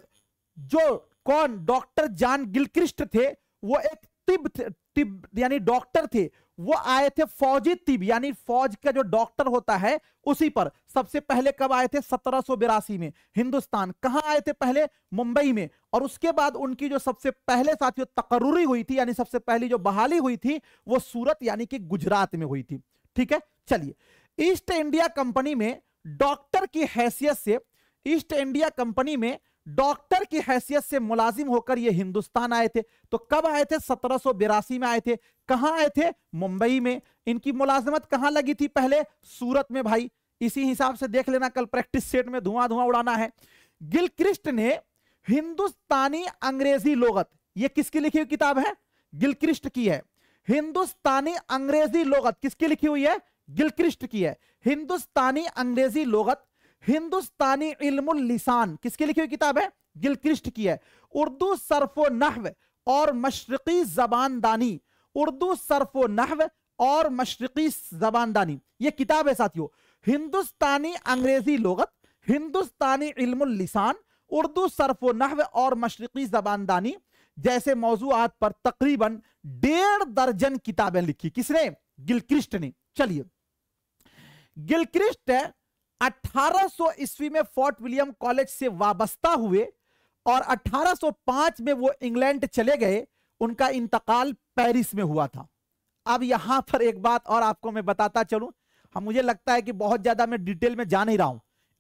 जो कौन डॉक्टर जान गिलक्रिस्ट थे वो एक तिब्ब तिब यानी डॉक्टर थे वो आए थे फौजी तिब यानी फौज का जो डॉक्टर होता है उसी पर सबसे पहले कब आए थे सत्रह में हिंदुस्तान कहां आए थे पहले मुंबई में और उसके बाद उनकी जो सबसे पहले साथियों तकरूरी हुई थी यानी सबसे पहली जो बहाली हुई थी वो सूरत यानी कि गुजरात में हुई थी ठीक है चलिए ईस्ट इंडिया कंपनी में डॉक्टर की हैसियत से ईस्ट इंडिया कंपनी में डॉक्टर की हैसियत से मुलाजिम होकर ये हिंदुस्तान आए थे तो कब आए थे सत्रह में आए थे कहां आए थे मुंबई में इनकी मुलाजमत कहां लगी थी पहले सूरत में भाई इसी हिसाब से देख लेना कल प्रैक्टिस सेट में धुआं धुआं उड़ाना है गिलक्रिस्ट ने हिंदुस्तानी अंग्रेजी लोगत ये किसकी लिखी हुई किताब है गिलक्रिस्ट की है हिंदुस्तानी अंग्रेजी लोगत किसकी लिखी हुई है गिलक्रिस्ट की है हिंदुस्तानी अंग्रेजी लोगत हिंदुस्तानी लिसान किसके लिखी हुई किताब है गिलक्रिस्ट की है उर्दू सरफो नहव और मशरकी जबानदानी उर्दू सरफो नहव और मशरकी जबानदानी ये किताब है साथियों हिंदुस्तानी अंग्रेजी लोगत हिंदुस्तानी लिसान उर्दू सरफो नहव और मशरकी जबानदानी जैसे मौजूद पर तकरीबन डेढ़ दर्जन किताबें लिखी किसने गिलक्रिस्ट ने चलिए गिलक्रिस्ट 1800 ईस्वी में फोर्ट विलियम कॉलेज से वाबस्ता हुए और 1805 में वो इंग्लैंड चले गए उनका इंतकाल पेरिस में हुआ था अब यहां पर एक बात और आपको मैं बताता चलूं हम मुझे लगता है कि बहुत ज्यादा मैं डिटेल में जा नहीं रहा हूं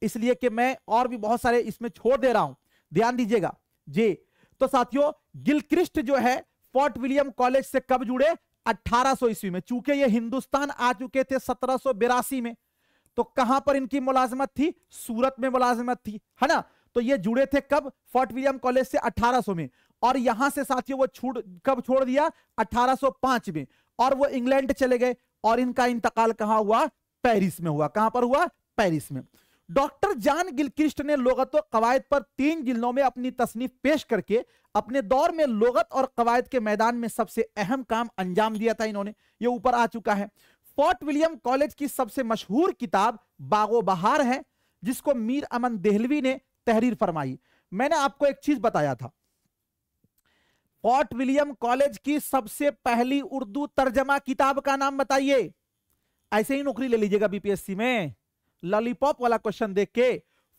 इसलिए कि मैं और भी बहुत सारे इसमें छोड़ दे रहा हूं ध्यान दीजिएगा जी तो साथियों गिलक्रिस्ट जो है फोर्ट विलियम कॉलेज से कब जुड़े 1800 ईस्वी में चूंकि ये हिंदुस्तान आ चुके थे सत्रह में तो कहां पर इनकी मुलाजमत थी सूरत में मुलाजमत थी है ना तो ये जुड़े थे कब फोर्ट विलियम कॉलेज से 1800 में और यहां से साथियों वो छूट कब छोड़ दिया 1805 में और वो इंग्लैंड चले गए और इनका इंतकाल कहां हुआ पेरिस में हुआ कहां पर हुआ पेरिस में डॉक्टर जान गिलक्रिस्ट ने लोगत और कवायद पर तीन जिलों में अपनी तस्नीफ पेश करके अपने दौर में लोगत और कवायद के मैदान में सबसे अहम काम अंजाम दिया था इन्होंने ये ऊपर आ चुका है फोर्ट विलियम कॉलेज की सबसे मशहूर किताब बागो बहार है जिसको मीर अमन देहलवी ने तहरीर फरमाई मैंने आपको एक चीज बताया था फोर्ट विलियम कॉलेज की सबसे पहली उर्दू तर्जमा किताब का नाम बताइए ऐसे ही नौकरी ले लीजिएगा बीपीएससी में लॉलीपॉप वाला क्वेश्चन देख के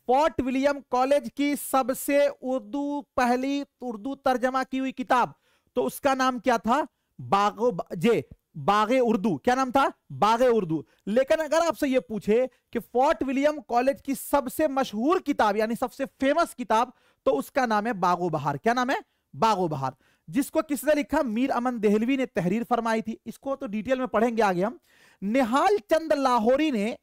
फोर्ट विलियम कॉलेज की सबसे उर्दू पहली उर्दू तर्जमा की हुई किताब तो उसका नाम क्या था बागो जे बागे उर्दू क्या नाम था बागे उर्दू लेकिन अगर आपसे यह पूछे कि फोर्ट विलियम कॉलेज की सबसे मशहूर किताब यानी सबसे फेमस किताब तो उसका नाम है बागो बहार क्या नाम है बागो बहार जिसको किसने लिखा मीर अमन देहलवी ने तहरीर फरमाई थी इसको तो डिटेल में पढ़ेंगे आगे हम निहाल चंद लाहौरी ने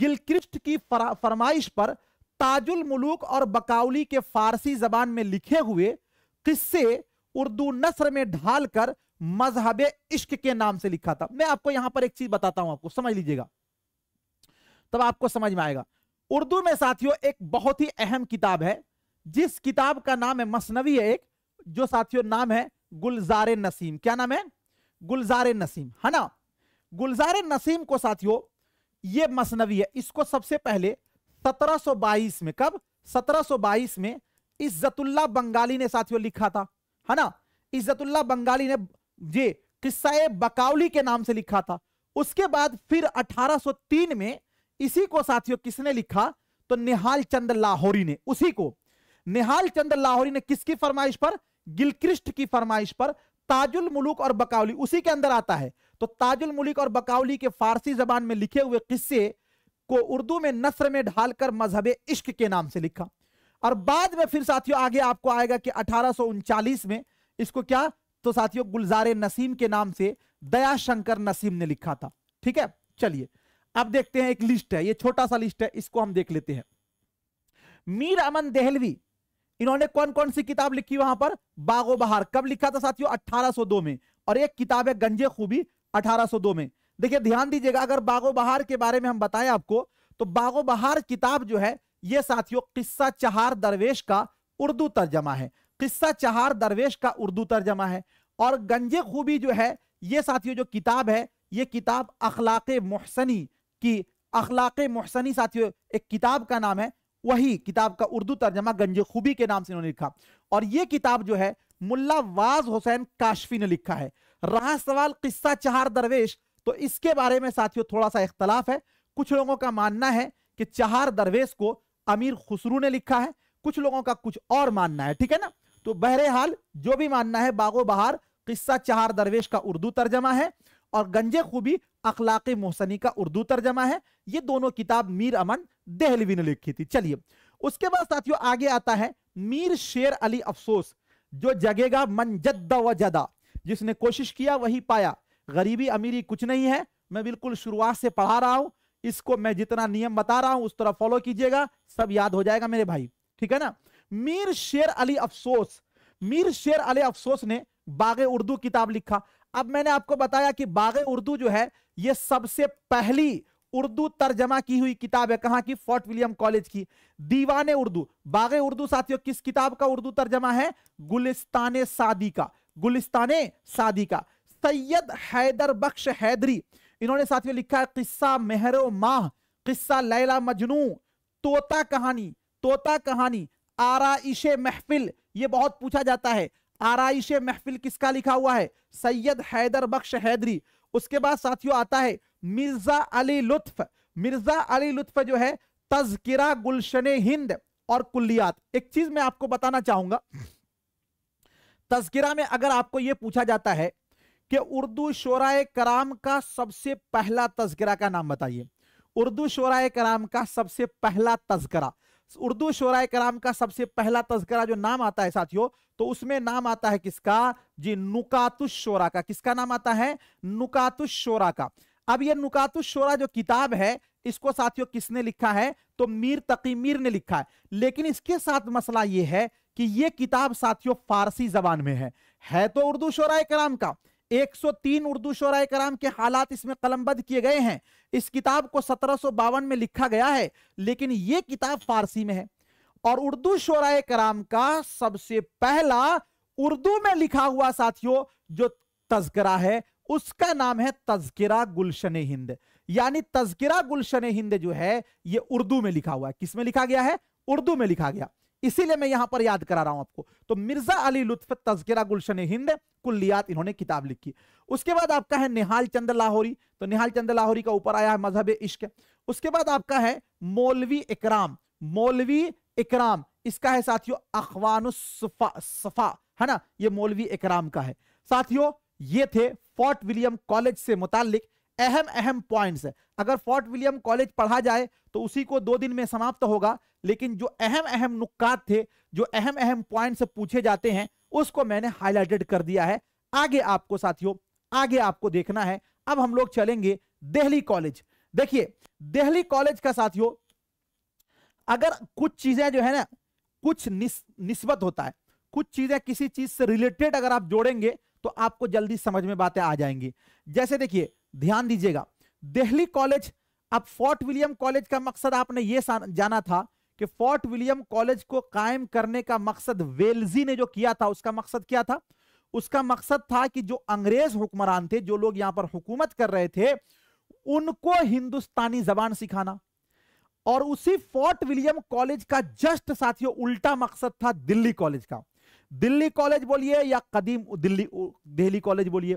गिलक्रिस्ट की फरमाइश पर ताजुल मुलूक और बकाउली के फारसी जबान में लिखे हुए किस्से उर्दू नसर में ढालकर मजहब इश्क के नाम से लिखा था मैं आपको यहां पर एक चीज बताता हूं आपको समझ लीजिएगा तब आपको समझ में आएगा उर्दू में साथियों एक बहुत ही अहम किताब है जिस किताब का नाम है मसनवी है एक जो साथियों नाम है गुलजार नसीम क्या नाम है गुलजार नसीम है ना गुलजार नसीम को साथियों ये मसनवी है इसको सबसे पहले 1722 में कब 1722 में इज्जतुल्ला बंगाली ने साथियों लिखा था है ना इज्जतुल्ला बंगाली ने ये किस्सा बकावली के नाम से लिखा था उसके बाद फिर 1803 में इसी को साथियों किसने लिखा तो निहाल चंद लाहौरी ने उसी को निहाल चंद लाहौरी ने किसकी फरमाइश पर गिलक्रिस्ट की फरमाइश पर ताजुल मुलूक और बकावली उसी के अंदर आता है तो ताजुल मुलूक और बकावली के फारसी जबान में लिखे हुए किस्से को उर्दू में नसर में ढालकर मजहब इश्क के नाम से लिखा और बाद में फिर साथियों आगे आपको आएगा कि अठारह में इसको क्या तो साथियों गुलजारे नसीम के नाम से दया शंकर नसीम ने लिखा था ठीक है चलिए अब देखते हैं एक लिस्ट है ये छोटा सा लिस्ट है इसको हम देख लेते हैं मीर अमन देहलवी इन्होंने कौन कौन सी किताब लिखी वहां पर बागो बहार कब लिखा था साथियों दो में और एक किताब है गंजे खूबी दो में देखिए ध्यान दीजिएगा अगर बागो बहार के बारे में हम बताएं आपको तो बागो बहार किताब जो है ये साथियों किस्सा चहार दरवेश का उर्दू तर्जमा है किस्सा चहार दरवेश का उर्दू तर्जमा है और गंजे खूबी जो है ये साथियों जो किताब है ये किताब अखलाक मोहसनी की अखलाक मोहसनी साथियों एक किताब का नाम है वही किताब का उर्दू तर्जमा गंजे खूबी के नाम से इन्होंने लिखा और ये किताब जो है मुल्ला वाज हुसैन काशफी ने लिखा है रहा सवाल किस्सा चहार दरवेश तो इसके बारे में साथियों थोड़ा सा इख्तलाफ है कुछ लोगों का मानना है कि चहार दरवेश को अमीर खुसरू ने लिखा है कुछ लोगों का कुछ और मानना है ठीक है ना तो बहरहाल जो भी मानना है बागो बहार किस्सा चार दरवेश का उर्दू तर्जमा है और गंजे खूबी अखलाक मोहसनी का उर्दू तर्जमा है ये दोनों किताब मीर अमन दहलवी ने लिखी थी चलिए उसके बाद साथियों आगे आता है मीर शेर अली अफसोस जो जगेगा मन जद्दा व जदा जिसने कोशिश किया वही पाया गरीबी अमीरी कुछ नहीं है मैं बिल्कुल शुरुआत से पढ़ा रहा हूं इसको मैं जितना नियम बता रहा हूं उस तरह फॉलो कीजिएगा सब याद हो जाएगा मेरे भाई ठीक है ना मीर शेर अली अफसोस मीर शेर अली अफसोस ने बाग उर्दू किताब लिखा अब मैंने आपको बताया कि बाग उर्दू जो है यह सबसे पहली उर्दू तर्जमा की हुई किताब है कहां की फोर्ट विलियम कॉलेज की दीवाने उर्दू बाग उर्दू साथियों किस किताब का उर्दू तर्जमा है गुलिस्तान सादी का गुलिस्तान सादी का सैयद हैदर बख्श हैदरी इन्होंने साथियों लिखा है किस्सा मेहरो माह किस्सा लैला मजनू तोता कहानी तोता कहानी आराइश महफिल ये बहुत पूछा जाता है आराइश महफिल किसका लिखा हुआ है सैयद हैदर बख्श हैदरी उसके बाद साथियों आता है मिर्जा अली लुत्फ मिर्जा अली लुत्फ जो है तजकिरा गुलशन हिंद और कुल्लियात एक चीज मैं आपको बताना चाहूंगा तस्करा में अगर आपको यह पूछा जाता है कि उर्दू शोरा कराम का सबसे पहला तस्करा का नाम बताइए उर्दू शोरा कराम का सबसे पहला तस्करा उर्दू शोरा कराम का सबसे पहला तस्करा जो नाम आता है साथियों तो उसमें नाम आता है किसका जी नुकातुश शोरा का किसका नाम आता है नुकातुश शोरा का अब ये नुकातुश शोरा जो किताब है इसको साथियों किसने लिखा है तो मीर तकी मीर ने लिखा है लेकिन इसके साथ मसला यह है कि यह किताब साथियों फारसी जबान में है है तो उर्दू शोरा कराम का 103 उर्दू शराय कराम के हालात इसमें कलमबद किए गए हैं इस किताब को सत्रह में लिखा गया है लेकिन ये किताब फारसी में है और उर्दू शराय कराम का सबसे पहला उर्दू में लिखा हुआ साथियों जो तस्करा है उसका नाम है तस्करा गुलशन हिंद यानी तस्करा गुलशन हिंद जो है ये उर्दू में लिखा हुआ है किसमें लिखा गया है उर्दू में लिखा गया इसीलिए मैं यहां पर याद करा रहा हूं आपको तो मिर्जा अली लुत्फ तस्करा गुलशन हिंद कुलियात इन्होंने किताब लिखी उसके बाद आपका है निहाल चंद लाहौरी तो निहाल चंद लाहौरी का ऊपर आया है मजहब इश्क उसके बाद आपका है मौलवी इकराम मौलवी इकराम इसका है साथियों अखवान सफा, सफा है ना ये मौलवी इकराम का है साथियों ये थे फोर्ट विलियम कॉलेज से मुतालिक अहम अहम पॉइंट्स है अगर फोर्ट विलियम कॉलेज पढ़ा जाए तो उसी को दो दिन में समाप्त होगा लेकिन जो अहम अहम नुक्कात थे जो अहम अहम पॉइंट्स पूछे जाते हैं उसको मैंने हाईलाइटेड कर दिया है आगे आपको साथियों आगे आपको देखना है अब हम लोग चलेंगे दिल्ली कॉलेज देखिए दिल्ली कॉलेज का साथियों अगर कुछ चीजें जो है ना कुछ निस, निस्बत होता है कुछ चीजें किसी चीज से रिलेटेड अगर आप जोड़ेंगे तो आपको जल्दी समझ में बातें आ जाएंगी जैसे देखिए ध्यान दीजिएगा दिल्ली कॉलेज अब फोर्ट विलियम कॉलेज का मकसद आपने ये जाना था कि फोर्ट विलियम कॉलेज को कायम करने का मकसद वेल्जी ने जो किया था उसका मकसद क्या था उसका मकसद था कि जो अंग्रेज हुक्मरान थे जो लोग यहां पर हुकूमत कर रहे थे उनको हिंदुस्तानी जबान सिखाना और उसी फोर्ट विलियम कॉलेज का जस्ट साथियों उल्टा मकसद था दिल्ली कॉलेज का दिल्ली कॉलेज बोलिए या कदीम दिल्ली दिल्ली कॉलेज बोलिए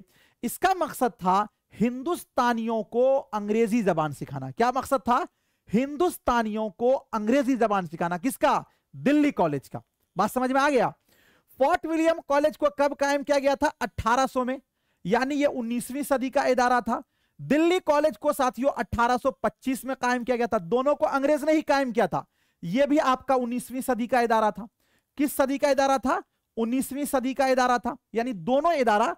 इसका मकसद था हिंदुस्तानियों को अंग्रेजी जबान सिखाना क्या मकसद था हिंदुस्तानियों को अंग्रेजी जबान सिखाना किसका दिल्ली कॉलेज का बात समझ में आ गया फोर्ट विलियम कॉलेज को कब कायम किया गया था 1800 में यानी ये 19वीं सदी का इदारा था दिल्ली कॉलेज को साथियों 1825 में कायम किया गया था दोनों को अंग्रेज ने ही कायम किया था यह भी आपका 19वीं सदी का इदारा था किस सदी का इदारा था 19वीं सदी का इदारा था यानी दोनों इदारा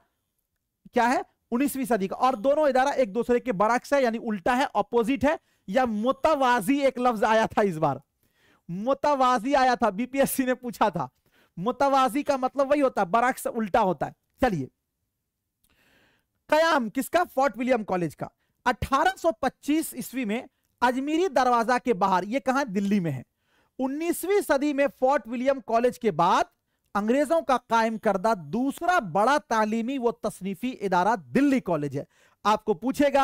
क्या है उन्नीसवीं सदी का और दोनों इदारा एक दूसरे के बराक्स है यानी उल्टा है ऑपोजिट है या मोतावाजी एक लफ्ज आया था इस बार मोतावाजी आया था बीपीएससी ने पूछा था मोतावाजी का मतलब वही होता है बराक्स उल्टा होता है चलिए कयाम किसका फोर्ट विलियम कॉलेज का 1825 ईस्वी में अजमीरी दरवाजा के बाहर यह कहा दिल्ली में है 19वीं सदी में फोर्ट विलियम कॉलेज के बाद अंग्रेजों का कायम करदा दूसरा बड़ा तालीमी व तस्नीफी इदारा दिल्ली कॉलेज है आपको पूछेगा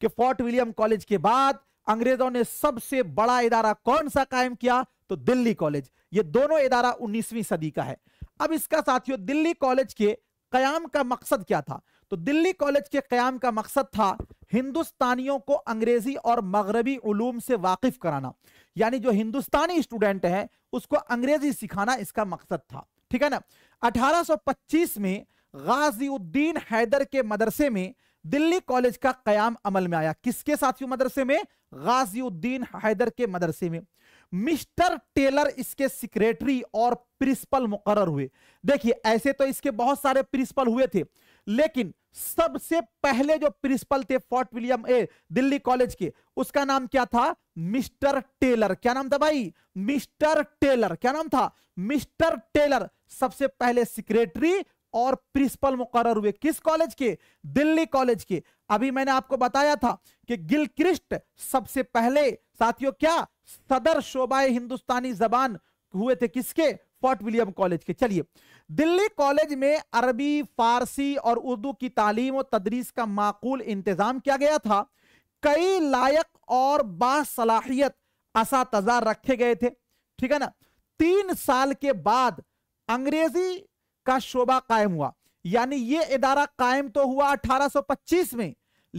कि फोर्ट विलियम कॉलेज के बाद अंग्रेजों ने सबसे बड़ा इदारा कौन सा कायम किया तो दिल्ली कॉलेज ये दोनों इदारा 19वीं सदी का है अब इसका साथियों दिल्ली कॉलेज के कयाम का मकसद क्या था तो दिल्ली कॉलेज के कयाम का मकसद था हिंदुस्तानियों को अंग्रेजी और मगरबी उलूम से वाकिफ कराना यानी जो हिंदुस्तानी स्टूडेंट है उसको अंग्रेजी सिखाना इसका मकसद था ठीक है ना 1825 में गाजीउद्दीन हैदर के मदरसे में दिल्ली कॉलेज का कयाम अमल में आया किसके साथियों मदरसे में गाजीउद्दीन हैदर के मदरसे में मिस्टर टेलर इसके सेक्रेटरी और प्रिंसिपल मुकर हुए देखिए ऐसे तो इसके बहुत सारे प्रिंसिपल हुए थे लेकिन सबसे पहले जो प्रिंसिपल थे फोर्ट विलियम ए दिल्ली कॉलेज के उसका नाम क्या था मिस्टर टेलर क्या नाम था भाई मिस्टर टेलर क्या नाम था मिस्टर टेलर सबसे पहले सेक्रेटरी और प्रिंसिपल मुकर हुए किस कॉलेज के दिल्ली कॉलेज के अभी मैंने आपको बताया था कि गिलक्रिस्ट सबसे पहले साथियों क्या सदर शोभा हिंदुस्तानी जबान हुए थे किसके फोर्ट विलियम कॉलेज के चलिए दिल्ली कॉलेज में अरबी फारसी और उर्दू की तालीम और तदरीस का माकूल इंतजाम किया गया था कई लायक और बासलाहियत असातजा रखे गए थे ठीक है ना तीन साल के बाद अंग्रेजी का शोभा कायम हुआ यानी ये इदारा कायम तो हुआ 1825 में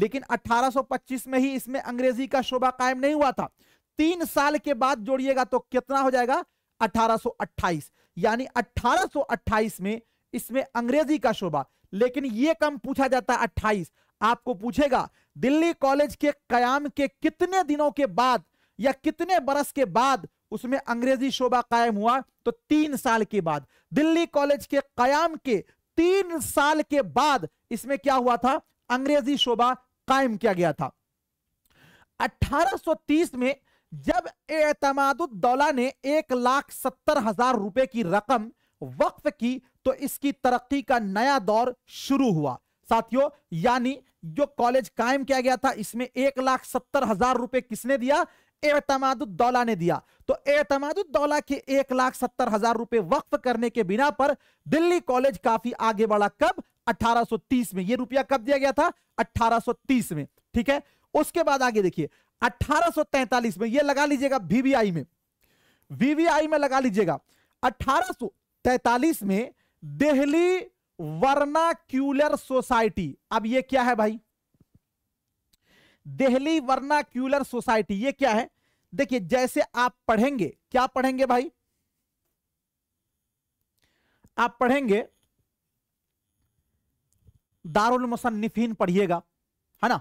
लेकिन 1825 में ही इसमें अंग्रेजी का शोभा कायम नहीं हुआ था तीन साल के बाद जोड़िएगा तो कितना हो जाएगा 1828 यानी 1828 में इसमें अंग्रेजी का शोभा लेकिन यह कम पूछा जाता है 28 आपको पूछेगा दिल्ली कॉलेज के कयाम के कितने दिनों के बाद या कितने बरस के बाद उसमें अंग्रेजी शोभा कायम हुआ तो तीन साल के बाद दिल्ली कॉलेज के कायम के तीन साल के बाद इसमें क्या हुआ था अंग्रेजी शोभा कायम किया गया था 1830 में जब एतमादुद्दौला ने एक लाख सत्तर हजार रुपए की रकम वक्फ की तो इसकी तरक्की का नया दौर शुरू हुआ साथियों यानी जो कॉलेज कायम किया गया था इसमें एक लाख सत्तर हजार रुपए किसने दिया एतमादुद्दौला ने दिया तो एतमादुद्दौला के एक लाख सत्तर हजार रुपए वक्फ करने के बिना पर दिल्ली कॉलेज काफी आगे बढ़ा कब 1830 में ये रुपया कब दिया गया था 1830 में ठीक है उसके बाद आगे देखिए 1843 में ये लगा लीजिएगा वीवीआई में वीवीआई में लगा लीजिएगा 1843 में दिल्ली वर्नाक्यूलर सोसाइटी अब यह क्या है भाई वर्ना वर्नाक्यूलर सोसाइटी ये क्या है देखिए जैसे आप पढ़ेंगे क्या पढ़ेंगे भाई आप पढ़ेंगे दारुल मुसन्निफीन पढ़िएगा है ना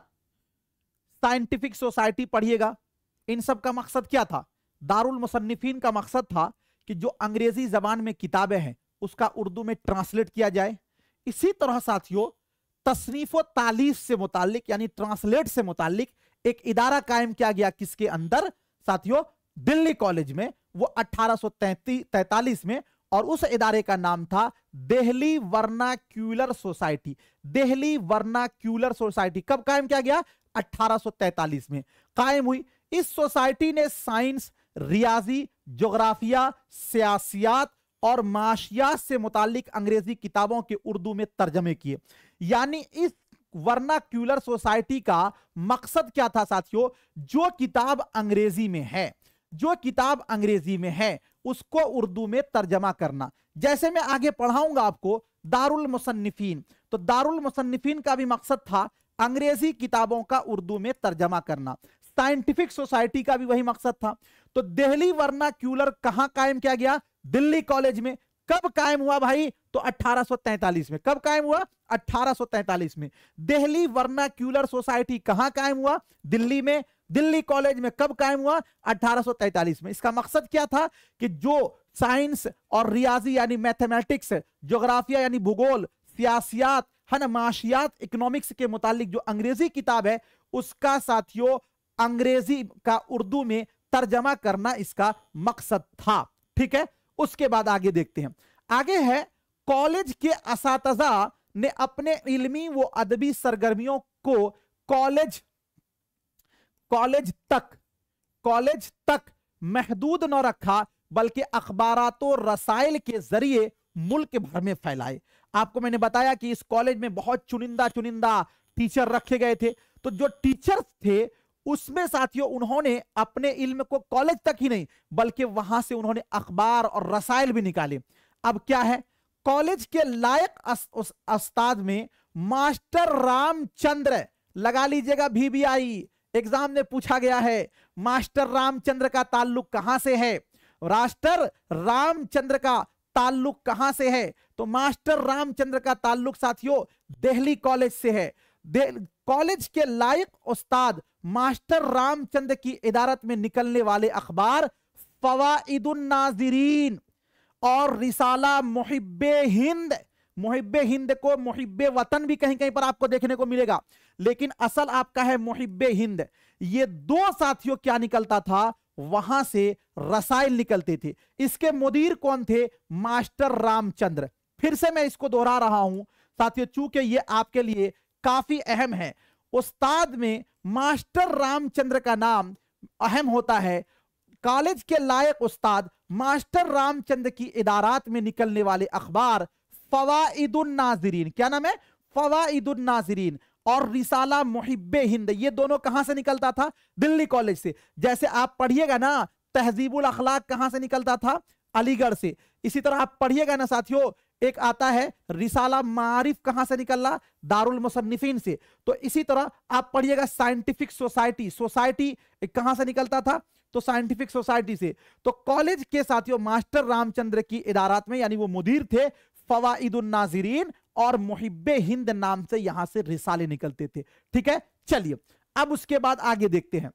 साइंटिफिक सोसाइटी पढ़िएगा इन सब का मकसद क्या था दारुल मुसन्निफीन का मकसद था कि जो अंग्रेजी जबान में किताबें हैं उसका उर्दू में ट्रांसलेट किया जाए इसी तरह साथियों तसनीफ तालीफ से मुतालिक यानी ट्रांसलेट से मुतालिक एक इदारा कायम किया गया किसके अंदर साथियों दिल्ली कॉलेज में वो 1843 में और उस इदारे का नाम था Dehli vernacular society Dehli vernacular society कब कायम किया गया 1843 में कायम हुई इस सोसाइटी ने साइंस रियाजी जोग्राफिया सियासियात और माशियात से मुतालिक अंग्रेजी किताबों के उर्दू में तर्जमे किए यानी इस वर्नाक्यूलर सोसाइटी का मकसद क्या था साथियों जो किताब अंग्रेजी में है जो किताब अंग्रेजी में है उसको उर्दू में तर्जमा करना जैसे मैं आगे पढ़ाऊंगा आपको दारुल मुसन्फिन तो दारुल मुसन्फिन का भी मकसद था अंग्रेजी किताबों का उर्दू में तर्जमा करना साइंटिफिक सोसाइटी का भी वही मकसद था तो दिल्ली वर्नाक्यूलर कहां कायम किया गया दिल्ली कॉलेज में कब कायम हुआ भाई तो 1843 में कब कायम हुआ 1843 में दिल्ली वर्नाक्यूलर सोसाइटी कहां कायम हुआ दिल्ली में दिल्ली कॉलेज में कब कायम हुआ 1843 में इसका मकसद क्या था कि जो साइंस और रियाजी यानी मैथमेटिक्स जोग्राफिया यानी भूगोल सियासियात है ना माशियात इकोनॉमिक्स के मुतालिक जो अंग्रेजी किताब है उसका साथियों अंग्रेजी का उर्दू में तर्जमा करना इसका मकसद था ठीक है उसके बाद आगे देखते हैं आगे है कॉलेज के इस ने अपने इल्मी वो अदबी सरगर्मियों को कॉलेज कॉलेज तक कॉलेज तक महदूद न रखा बल्कि अखबारों रसायल के जरिए मुल्क भर में फैलाए आपको मैंने बताया कि इस कॉलेज में बहुत चुनिंदा चुनिंदा टीचर रखे गए थे तो जो टीचर्स थे उसमें साथियों उन्होंने अपने इल्म को कॉलेज तक ही नहीं बल्कि वहां से उन्होंने अखबार और रसायल भी निकाले अब क्या है कॉलेज के लायक अस्ताद में मास्टर रामचंद्र लगा लीजिएगा आई एग्जाम में पूछा गया है मास्टर रामचंद्र का ताल्लुक कहां से है राष्ट्र रामचंद्र का ताल्लुक कहां से है तो मास्टर रामचंद्र का ताल्लुक साथियों दिल्ली कॉलेज से है कॉलेज के लायक उस्ताद मास्टर रामचंद्र की इदारत में निकलने वाले अखबार फवाइदुलनाजरीन और रिसाला मुहिब हिंद मुहिब हिंद को मुहिब वतन भी कहीं कहीं पर आपको देखने को मिलेगा लेकिन असल आपका है मुहिब हिंद ये दो साथियों क्या निकलता था वहां से रसायल निकलते थे इसके मुदीर कौन थे मास्टर रामचंद्र फिर से मैं इसको दोहरा रहा हूं साथियों चूंकि ये आपके लिए काफी अहम है उस्ताद में मास्टर रामचंद्र का नाम अहम होता है कॉलेज के लायक उस्ताद मास्टर रामचंद्र की इदारात में निकलने वाले अखबार फवाइदुल नाजरीन क्या नाम है फवाइदुल नाजरीन और रिसाला मुहिब हिंद ये दोनों कहां से निकलता था दिल्ली कॉलेज से जैसे आप पढ़िएगा ना तहजीबुल अखलाक कहां से निकलता था अलीगढ़ से इसी तरह आप पढ़िएगा ना साथियों एक आता है रिसाला मारिफ कहां से निकल रहा दारुल मुसन्फिन से तो इसी तरह आप पढ़िएगा साइंटिफिक सोसाइटी सोसाइटी कहां से निकलता था तो साइंटिफिक सोसाइटी से तो कॉलेज के साथियों मास्टर रामचंद्र की इदारात में यानी वो मुदीर थे नाजरीन और मुहिबे हिंद नाम से यहां से रिसाले निकलते थे ठीक है चलिए अब उसके बाद आगे देखते हैं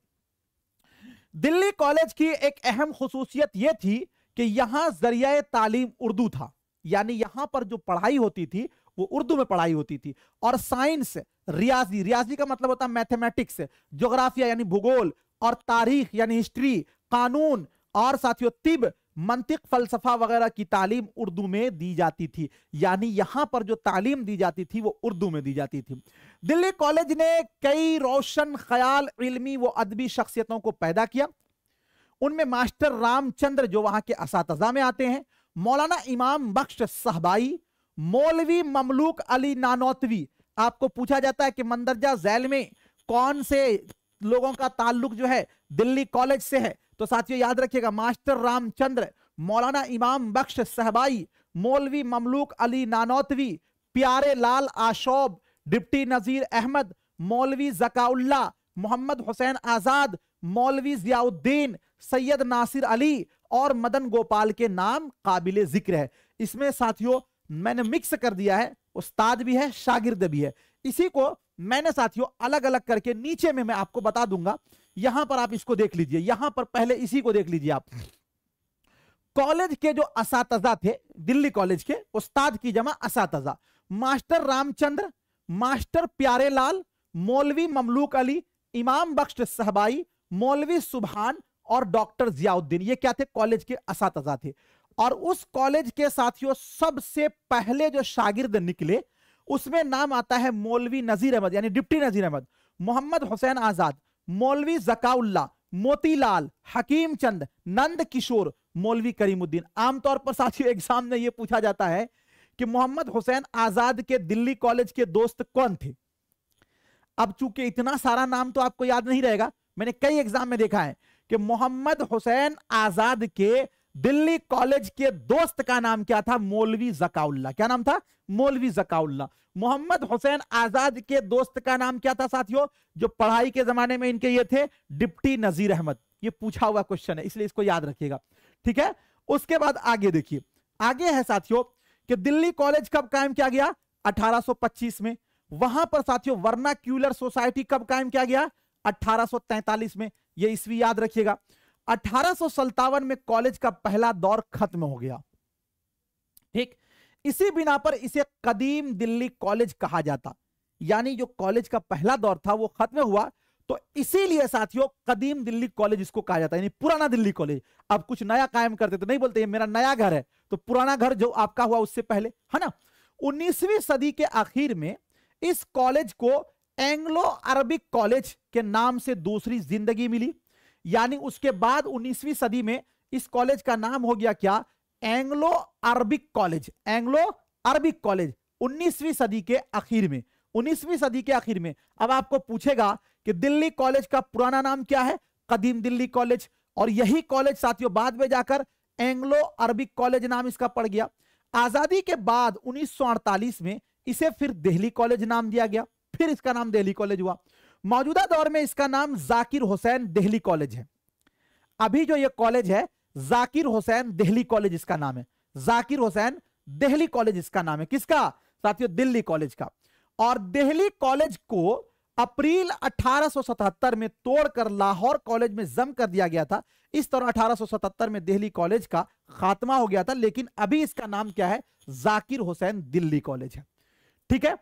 दिल्ली कॉलेज की एक अहम खसूसियत यह थी कि यहां जरिया तालीम उर्दू था यानी यहां पर जो पढ़ाई होती थी वो उर्दू में पढ़ाई होती थी और साइंस रियाजी रियाजी का मतलब होता है मैथमेटिक्स जोग्राफिया यानी भूगोल और तारीख यानी हिस्ट्री कानून और साथियों तिब मंतिक फलसफा वगैरह की तालीम उर्दू में दी जाती थी यानी यहां पर जो तालीम दी जाती थी वो उर्दू में दी जाती थी दिल्ली कॉलेज ने कई रोशन ख्याल इल्मी व अदबी शख्सियतों को पैदा किया उनमें मास्टर रामचंद्र जो वहां के इस में आते हैं मौलाना इमाम बख्श सहबाई मौलवी ममलूक अली नानौतवी आपको पूछा जाता है कि मंदरजा जैल में कौन से लोगों का ताल्लुक जो है दिल्ली कॉलेज से है तो साथियों याद रखिएगा मास्टर रामचंद्र मौलाना इमाम बख्श सहबाई मौलवी ममलूक अली नानौतवी प्यारे लाल आशोब डिप्टी नजीर अहमद मौलवी जकाउल्ला मोहम्मद हुसैन आजाद मौलवी जियाउद्दीन सैयद नासिर अली और मदन गोपाल के नाम काबिल जिक्र है इसमें साथियों मैंने मिक्स कर दिया है उस्ताद भी है शागिर्द भी है इसी को मैंने साथियों अलग अलग करके नीचे में मैं आपको बता दूंगा यहां पर आप इसको देख लीजिए यहां पर पहले इसी को देख लीजिए आप कॉलेज के जो असातजा थे दिल्ली कॉलेज के उस्ताद की जमा असातजा मास्टर रामचंद्र मास्टर प्यारे लाल मौलवी ममलूक अली इमाम बख्श सहबाई मौलवी सुबहान और डॉक्टर जियाउद्दीन ये क्या थे कॉलेज के असातजा थे और उस कॉलेज के साथियों सबसे पहले जो शागिर्द निकले उसमें नाम आता है मौलवी नजीर अहमद यानी डिप्टी नजीर अहमद मोहम्मद हुसैन आजाद मौलवी जकाउल्ला मोतीलाल हकीम चंद नंद किशोर मौलवी करीमुद्दीन आमतौर पर साथियों एग्जाम में यह पूछा जाता है कि मोहम्मद हुसैन आजाद के दिल्ली कॉलेज के दोस्त कौन थे अब चूंकि इतना सारा नाम तो आपको याद नहीं रहेगा मैंने कई एग्जाम में देखा है कि मोहम्मद हुसैन आजाद के दिल्ली कॉलेज के दोस्त का नाम क्या था मौलवी जकाउल्ला क्या नाम था मौलवी जकाउल्ला मोहम्मद हुसैन आजाद के दोस्त का नाम क्या था साथियों जो पढ़ाई के जमाने में इनके ये थे डिप्टी नजीर अहमद ये पूछा हुआ क्वेश्चन है इसलिए इसको याद रखिएगा ठीक है उसके बाद आगे देखिए आगे है साथियों कि दिल्ली कॉलेज कब कायम किया गया 1825 में वहां पर साथियों वर्ना क्यूलर सोसाइटी कब कायम किया गया 1843 में ये ईस्वी याद रखिएगा अठारह में कॉलेज का पहला दौर खत्म हो गया ठीक इसी बिना पर इसे कदीम दिल्ली कॉलेज कहा जाता यानी जो कॉलेज का पहला दौर था वो खत्म हुआ तो इसीलिए साथियों कदीम दिल्ली कॉलेज इसको कहा जाता है पुराना दिल्ली कॉलेज अब कुछ नया कायम करते तो नहीं बोलते ये मेरा नया घर है तो पुराना घर जो आपका हुआ उससे पहले है ना 19वीं सदी के आखिर में इस कॉलेज को एंग्लो अरबिक कॉलेज के नाम से दूसरी जिंदगी मिली यानी उसके बाद 19वीं सदी में इस कॉलेज का नाम हो गया क्या Anglo Arabic college Anglo Arabic college 19वीं सदी के आखिर में 19वीं सदी के आखिर में अब आपको पूछेगा कि दिल्ली कॉलेज का पुराना नाम क्या है कदीम दिल्ली कॉलेज और यही कॉलेज साथियों बाद में जाकर एंग्लो अरबिक कॉलेज नाम इसका पड़ गया आजादी के बाद उन्नीस में इसे फिर दिल्ली कॉलेज नाम दिया गया फिर इसका नाम दिल्ली कॉलेज हुआ मौजूदा दौर में इसका नाम जाकिर हुसैन दिल्ली कॉलेज है अभी जो ये कॉलेज है जाकिर हुसैन दिल्ली कॉलेज इसका नाम है जाकिर हुसैन दिल्ली कॉलेज इसका नाम है किसका साथियों दिल्ली कॉलेज का और दिल्ली कॉलेज को अप्रैल 1877 में तोड़कर लाहौर कॉलेज में जम कर दिया गया था इस तरह 1877 में दिल्ली कॉलेज का खात्मा हो गया था लेकिन अभी इसका नाम क्या है जाकिर हुसैन दिल्ली कॉलेज है ठीक है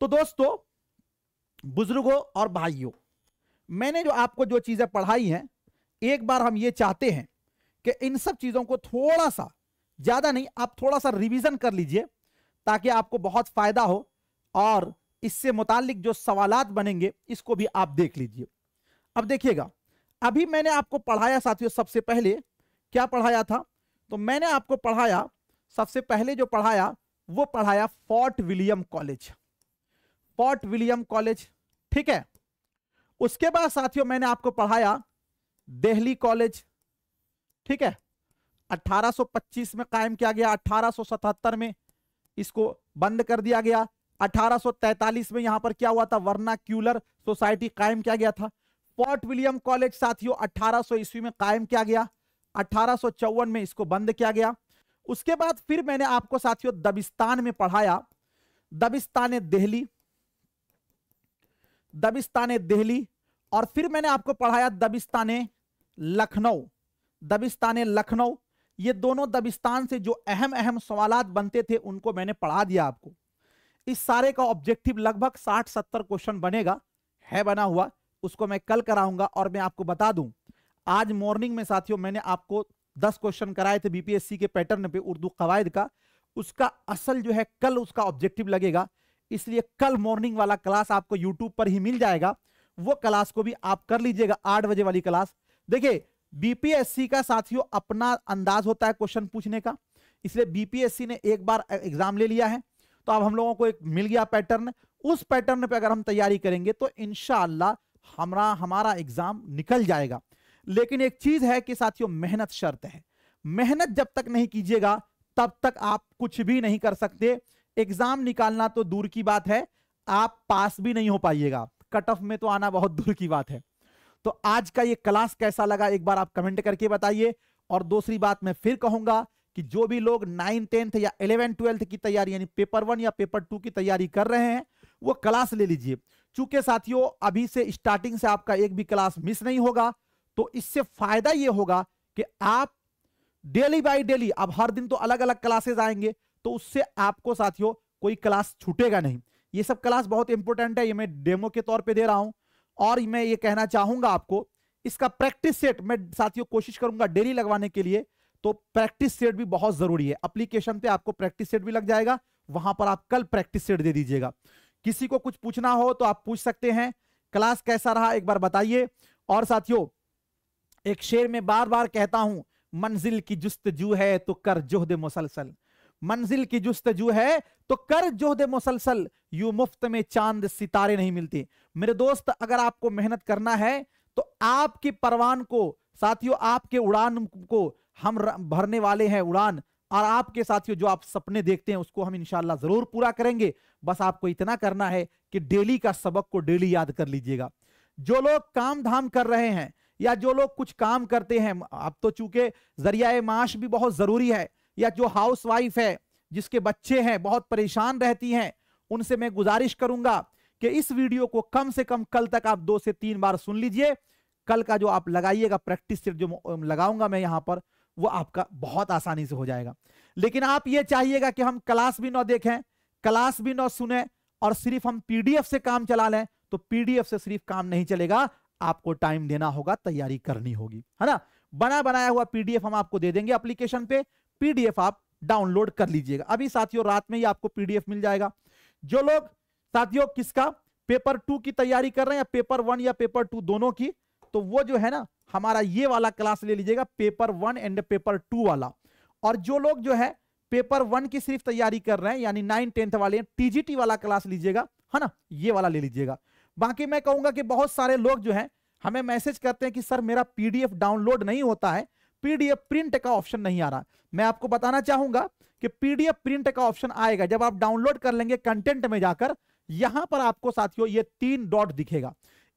तो दोस्तों बुजुर्गों और भाइयों मैंने जो आपको जो चीज़ें पढ़ाई हैं एक बार हम ये चाहते हैं कि इन सब चीज़ों को थोड़ा सा ज़्यादा नहीं आप थोड़ा सा रिवीजन कर लीजिए ताकि आपको बहुत फ़ायदा हो और इससे मुतालिक जो सवालात बनेंगे इसको भी आप देख लीजिए अब देखिएगा अभी मैंने आपको पढ़ाया साथियों सबसे पहले क्या पढ़ाया था तो मैंने आपको पढ़ाया सबसे पहले जो पढ़ाया वो पढ़ाया fort William college fort William college ठीक है उसके बाद साथियों मैंने आपको पढ़ाया दिल्ली कॉलेज ठीक है 1825 में कायम किया गया 1877 में इसको बंद कर दिया गया 1843 में यहां पर क्या हुआ था वर्ना क्यूलर सोसाइटी कायम किया गया था फोर्ट विलियम कॉलेज साथियों 1800 ईस्वी में कायम किया गया अठारह में इसको बंद किया गया उसके बाद फिर मैंने आपको साथियों दबिस्तान में पढ़ाया दबिस्तान दिल्ली दबिस्तान दिल्ली और फिर मैंने आपको पढ़ाया दबिस्तान लखनऊ दबिस्तान लखनऊ ये दोनों दबिस्तान से जो अहम अहम सवाल बनते थे उनको मैंने पढ़ा दिया आपको इस सारे का ऑब्जेक्टिव लगभग साठ सत्तर क्वेश्चन बनेगा है बना हुआ उसको मैं कल कराऊंगा और मैं आपको बता दूं आज मॉर्निंग में साथियों मैंने आपको दस क्वेश्चन कराए थे बीपीएससी के पैटर्न पे उर्दू कवायद का उसका असल जो है कल उसका ऑब्जेक्टिव लगेगा इसलिए कल मॉर्निंग वाला क्लास आपको यूट्यूब पर ही मिल जाएगा वो क्लास को भी आप कर लीजिएगा आठ बजे वाली क्लास देखिए बीपीएससी का साथियों अपना अंदाज होता है क्वेश्चन पूछने का इसलिए बीपीएससी ने एक बार एग्जाम ले लिया है तो अब हम लोगों को एक मिल गया पैटर्न उस पैटर्न पे अगर हम तैयारी करेंगे तो इनशाला हमारा हमारा एग्जाम निकल जाएगा लेकिन एक चीज है कि साथियों मेहनत शर्त है मेहनत जब तक नहीं कीजिएगा तब तक आप कुछ भी नहीं कर सकते एग्जाम निकालना तो दूर की बात है आप पास भी नहीं हो पाइएगा कट ऑफ में तो आना बहुत दूर की बात है तो आज का ये क्लास कैसा लगा एक बार आप कमेंट करके बताइए और दूसरी बात मैं फिर कहूंगा कि जो भी लोग नाइन टेंथ या इलेवन ट्वेल्थ की तैयारी यानी पेपर वन या पेपर टू की तैयारी कर रहे हैं वो क्लास ले लीजिए चूंकि साथियों अभी से स्टार्टिंग से आपका एक भी क्लास मिस नहीं होगा तो इससे फायदा ये होगा कि आप डेली बाय डेली अब हर दिन तो अलग अलग क्लासेस आएंगे तो उससे आपको साथियों कोई क्लास छूटेगा नहीं ये सब क्लास बहुत इंपॉर्टेंट है ये मैं डेमो के तौर पे दे रहा हूं और मैं ये कहना चाहूंगा आपको इसका प्रैक्टिस सेट मैं साथियों कोशिश करूंगा डेली लगवाने के लिए तो प्रैक्टिस सेट भी बहुत जरूरी है अप्लीकेशन पे आपको प्रैक्टिस सेट भी लग जाएगा वहां पर आप कल प्रैक्टिस सेट दे दीजिएगा किसी को कुछ पूछना हो तो आप पूछ सकते हैं क्लास कैसा रहा एक बार बताइए और साथियों एक शेर में बार बार कहता हूं मंजिल की जुस्त जू है तो कर जोहद मुसलसल मंजिल की जुस्तजू है तो कर जो दे मुसलसल यू मुफ्त में चांद सितारे नहीं मिलते मेरे दोस्त अगर आपको मेहनत करना है तो आपकी परवान को साथियों आपके उड़ान को हम भरने वाले हैं उड़ान और आपके साथियों जो आप सपने देखते हैं उसको हम इनशाला जरूर पूरा करेंगे बस आपको इतना करना है कि डेली का सबक को डेली याद कर लीजिएगा जो लोग काम धाम कर रहे हैं या जो लोग कुछ काम करते हैं अब तो चूंकि जरिया माश भी बहुत जरूरी है या जो हाउस वाइफ है जिसके बच्चे हैं बहुत परेशान रहती हैं उनसे मैं गुजारिश करूंगा कि इस वीडियो को कम से कम कल तक आप दो से तीन बार सुन लीजिए कल का जो आप लगाइएगा प्रैक्टिस सिर्फ जो लगाऊंगा मैं यहाँ पर वो आपका बहुत आसानी से हो जाएगा लेकिन आप ये चाहिएगा कि हम क्लास भी ना देखें क्लास भी ना सुने और सिर्फ हम पीडीएफ से काम चला लें तो पीडीएफ से सिर्फ काम नहीं चलेगा आपको टाइम देना होगा तैयारी करनी होगी है ना बना बनाया हुआ पीडीएफ हम आपको दे देंगे एप्लीकेशन पे पीडीएफ आप डाउनलोड कर लीजिएगा अभी साथियों रात में ही आपको पीडीएफ मिल जाएगा जो लोग साथियों किसका पेपर टू की तैयारी कर रहे हैं या पेपर वन या पेपर टू दोनों की तो वो जो है ना हमारा ये वाला क्लास ले लीजिएगा paper one and paper two वाला और जो लोग जो है पेपर वन की सिर्फ तैयारी कर रहे हैं यानी नाइन टेंथ वाले टीजीटी वाला क्लास लीजिएगा है ना ये वाला ले लीजिएगा बाकी मैं कहूंगा कि बहुत सारे लोग जो है हमें मैसेज करते हैं कि सर मेरा पीडीएफ डाउनलोड नहीं होता है पीडीएफ प्रिंट का ऑप्शन नहीं आ रहा मैं आपको बताना चाहूंगा कि पीडीएफ प्रिंट का ऑप्शन आएगा जब आप डाउनलोड कर लेंगे कंटेंट में जाकर यहां पर आपको साथियों ये तीन डॉट दिखेगा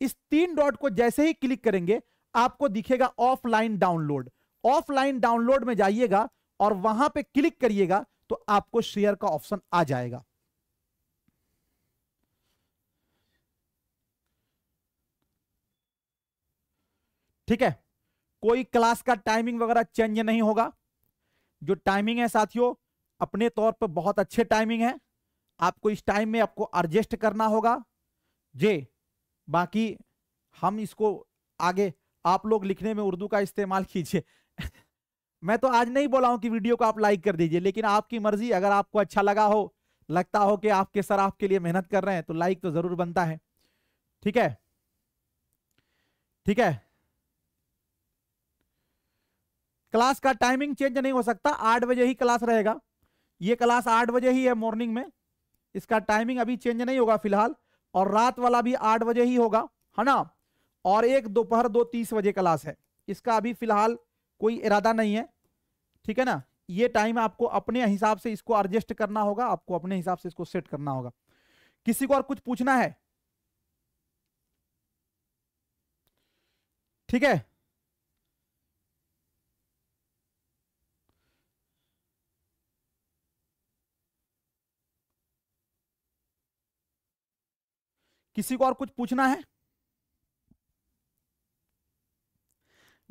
इस तीन डॉट को जैसे ही क्लिक करेंगे आपको दिखेगा ऑफलाइन डाउनलोड ऑफलाइन डाउनलोड में जाइएगा और वहां पे क्लिक करिएगा तो आपको शेयर का ऑप्शन आ जाएगा ठीक है कोई क्लास का टाइमिंग वगैरह चेंज नहीं होगा जो टाइमिंग है साथियों अपने तौर पर बहुत अच्छे टाइमिंग है आपको इस टाइम में आपको एडजस्ट करना होगा जे बाकी हम इसको आगे आप लोग लिखने में उर्दू का इस्तेमाल कीजिए मैं तो आज नहीं बोला हूं कि वीडियो को आप लाइक कर दीजिए लेकिन आपकी मर्जी अगर आपको अच्छा लगा हो लगता हो कि आपके सर आपके लिए मेहनत कर रहे हैं तो लाइक तो जरूर बनता है ठीक है ठीक है क्लास का टाइमिंग चेंज नहीं हो सकता आठ बजे ही क्लास रहेगा ये क्लास आठ बजे ही है मॉर्निंग में इसका टाइमिंग अभी चेंज नहीं होगा फिलहाल और रात वाला भी आठ बजे ही होगा है ना और एक दोपहर दो तीस बजे क्लास है इसका अभी फिलहाल कोई इरादा नहीं है ठीक है ना ये टाइम आपको अपने हिसाब से इसको एडजस्ट करना होगा आपको अपने हिसाब से इसको सेट करना होगा किसी को और कुछ पूछना है ठीक है किसी को और कुछ पूछना है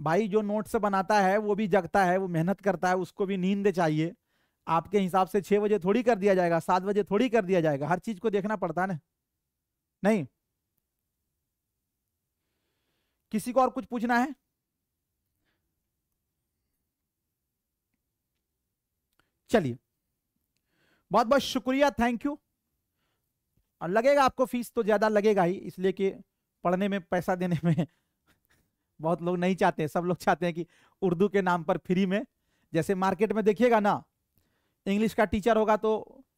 भाई जो नोट से बनाता है वो भी जगता है वो मेहनत करता है उसको भी नींद चाहिए आपके हिसाब से छह बजे थोड़ी कर दिया जाएगा सात बजे थोड़ी कर दिया जाएगा हर चीज को देखना पड़ता है ना नहीं किसी को और कुछ पूछना है चलिए बहुत बहुत शुक्रिया थैंक यू और लगेगा आपको फीस तो ज़्यादा लगेगा ही इसलिए कि पढ़ने में पैसा देने में बहुत लोग नहीं चाहते सब लोग चाहते हैं कि उर्दू के नाम पर फ्री में जैसे मार्केट में देखिएगा ना इंग्लिश का टीचर होगा तो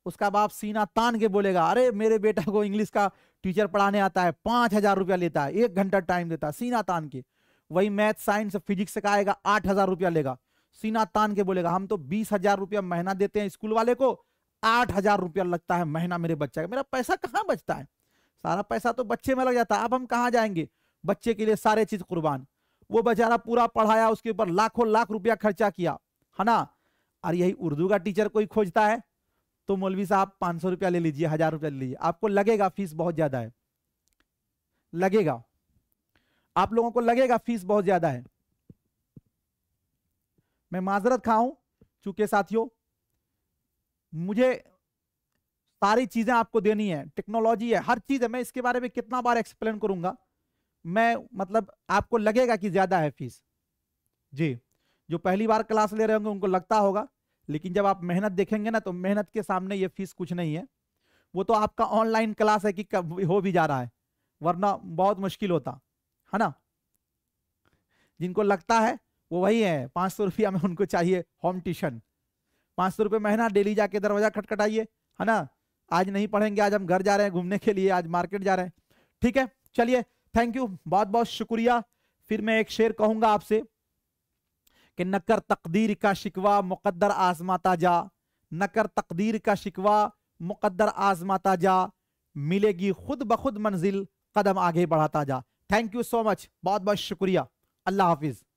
उसका बाप सीना तान के बोलेगा अरे मेरे बेटा को इंग्लिश का टीचर पढ़ाने आता है पाँच हज़ार रुपया लेता है एक घंटा टाइम देता है सीना तान के वही मैथ साइंस फिजिक्स का आएगा आठ हज़ार रुपया लेगा सीना तान के बोलेगा हम तो बीस हजार रुपया महीना देते हैं स्कूल वाले को आठ हजार रुपया लगता है महीना मेरे बच्चा का मेरा पैसा कहाँ बचता है सारा पैसा तो बच्चे में लग जाता है अब हम कहाँ जाएंगे बच्चे के लिए सारे चीज कुर्बान वो बेचारा पूरा पढ़ाया उसके ऊपर लाखों लाख रुपया खर्चा किया है ना और यही उर्दू का टीचर कोई खोजता है तो मौलवी साहब पाँच सौ रुपया ले लीजिए हजार रुपया ले लीजिए आपको लगेगा फीस बहुत ज्यादा है लगेगा आप लोगों को लगेगा फीस बहुत ज्यादा है मैं माजरत खाऊं चूंकि साथियों मुझे सारी चीजें आपको देनी है टेक्नोलॉजी है हर चीज है मैं इसके बारे में कितना बार एक्सप्लेन करूंगा मैं मतलब आपको लगेगा कि ज्यादा है फीस जी जो पहली बार क्लास ले रहे होंगे उनको लगता होगा लेकिन जब आप मेहनत देखेंगे ना तो मेहनत के सामने ये फीस कुछ नहीं है वो तो आपका ऑनलाइन क्लास है कि कब हो भी जा रहा है वरना बहुत मुश्किल होता है ना जिनको लगता है वो वही है पांच सौ रुपया में उनको चाहिए होम ट्यूशन पाँच सौ रुपये महीना डेली जाके दरवाजा खटखटाइए है ना आज नहीं पढ़ेंगे आज हम घर जा रहे हैं घूमने के लिए आज मार्केट जा रहे हैं ठीक है चलिए थैंक यू बहुत बहुत शुक्रिया फिर मैं एक शेर कहूंगा आपसे कि नकर तकदीर का शिकवा मुकद्दर आजमाता जा नकर तकदीर का शिकवा मुकद्दर आजमाता जा मिलेगी खुद ब खुद मंजिल कदम आगे बढ़ाता जा थैंक यू सो मच बहुत बहुत शुक्रिया अल्लाह हाफिज़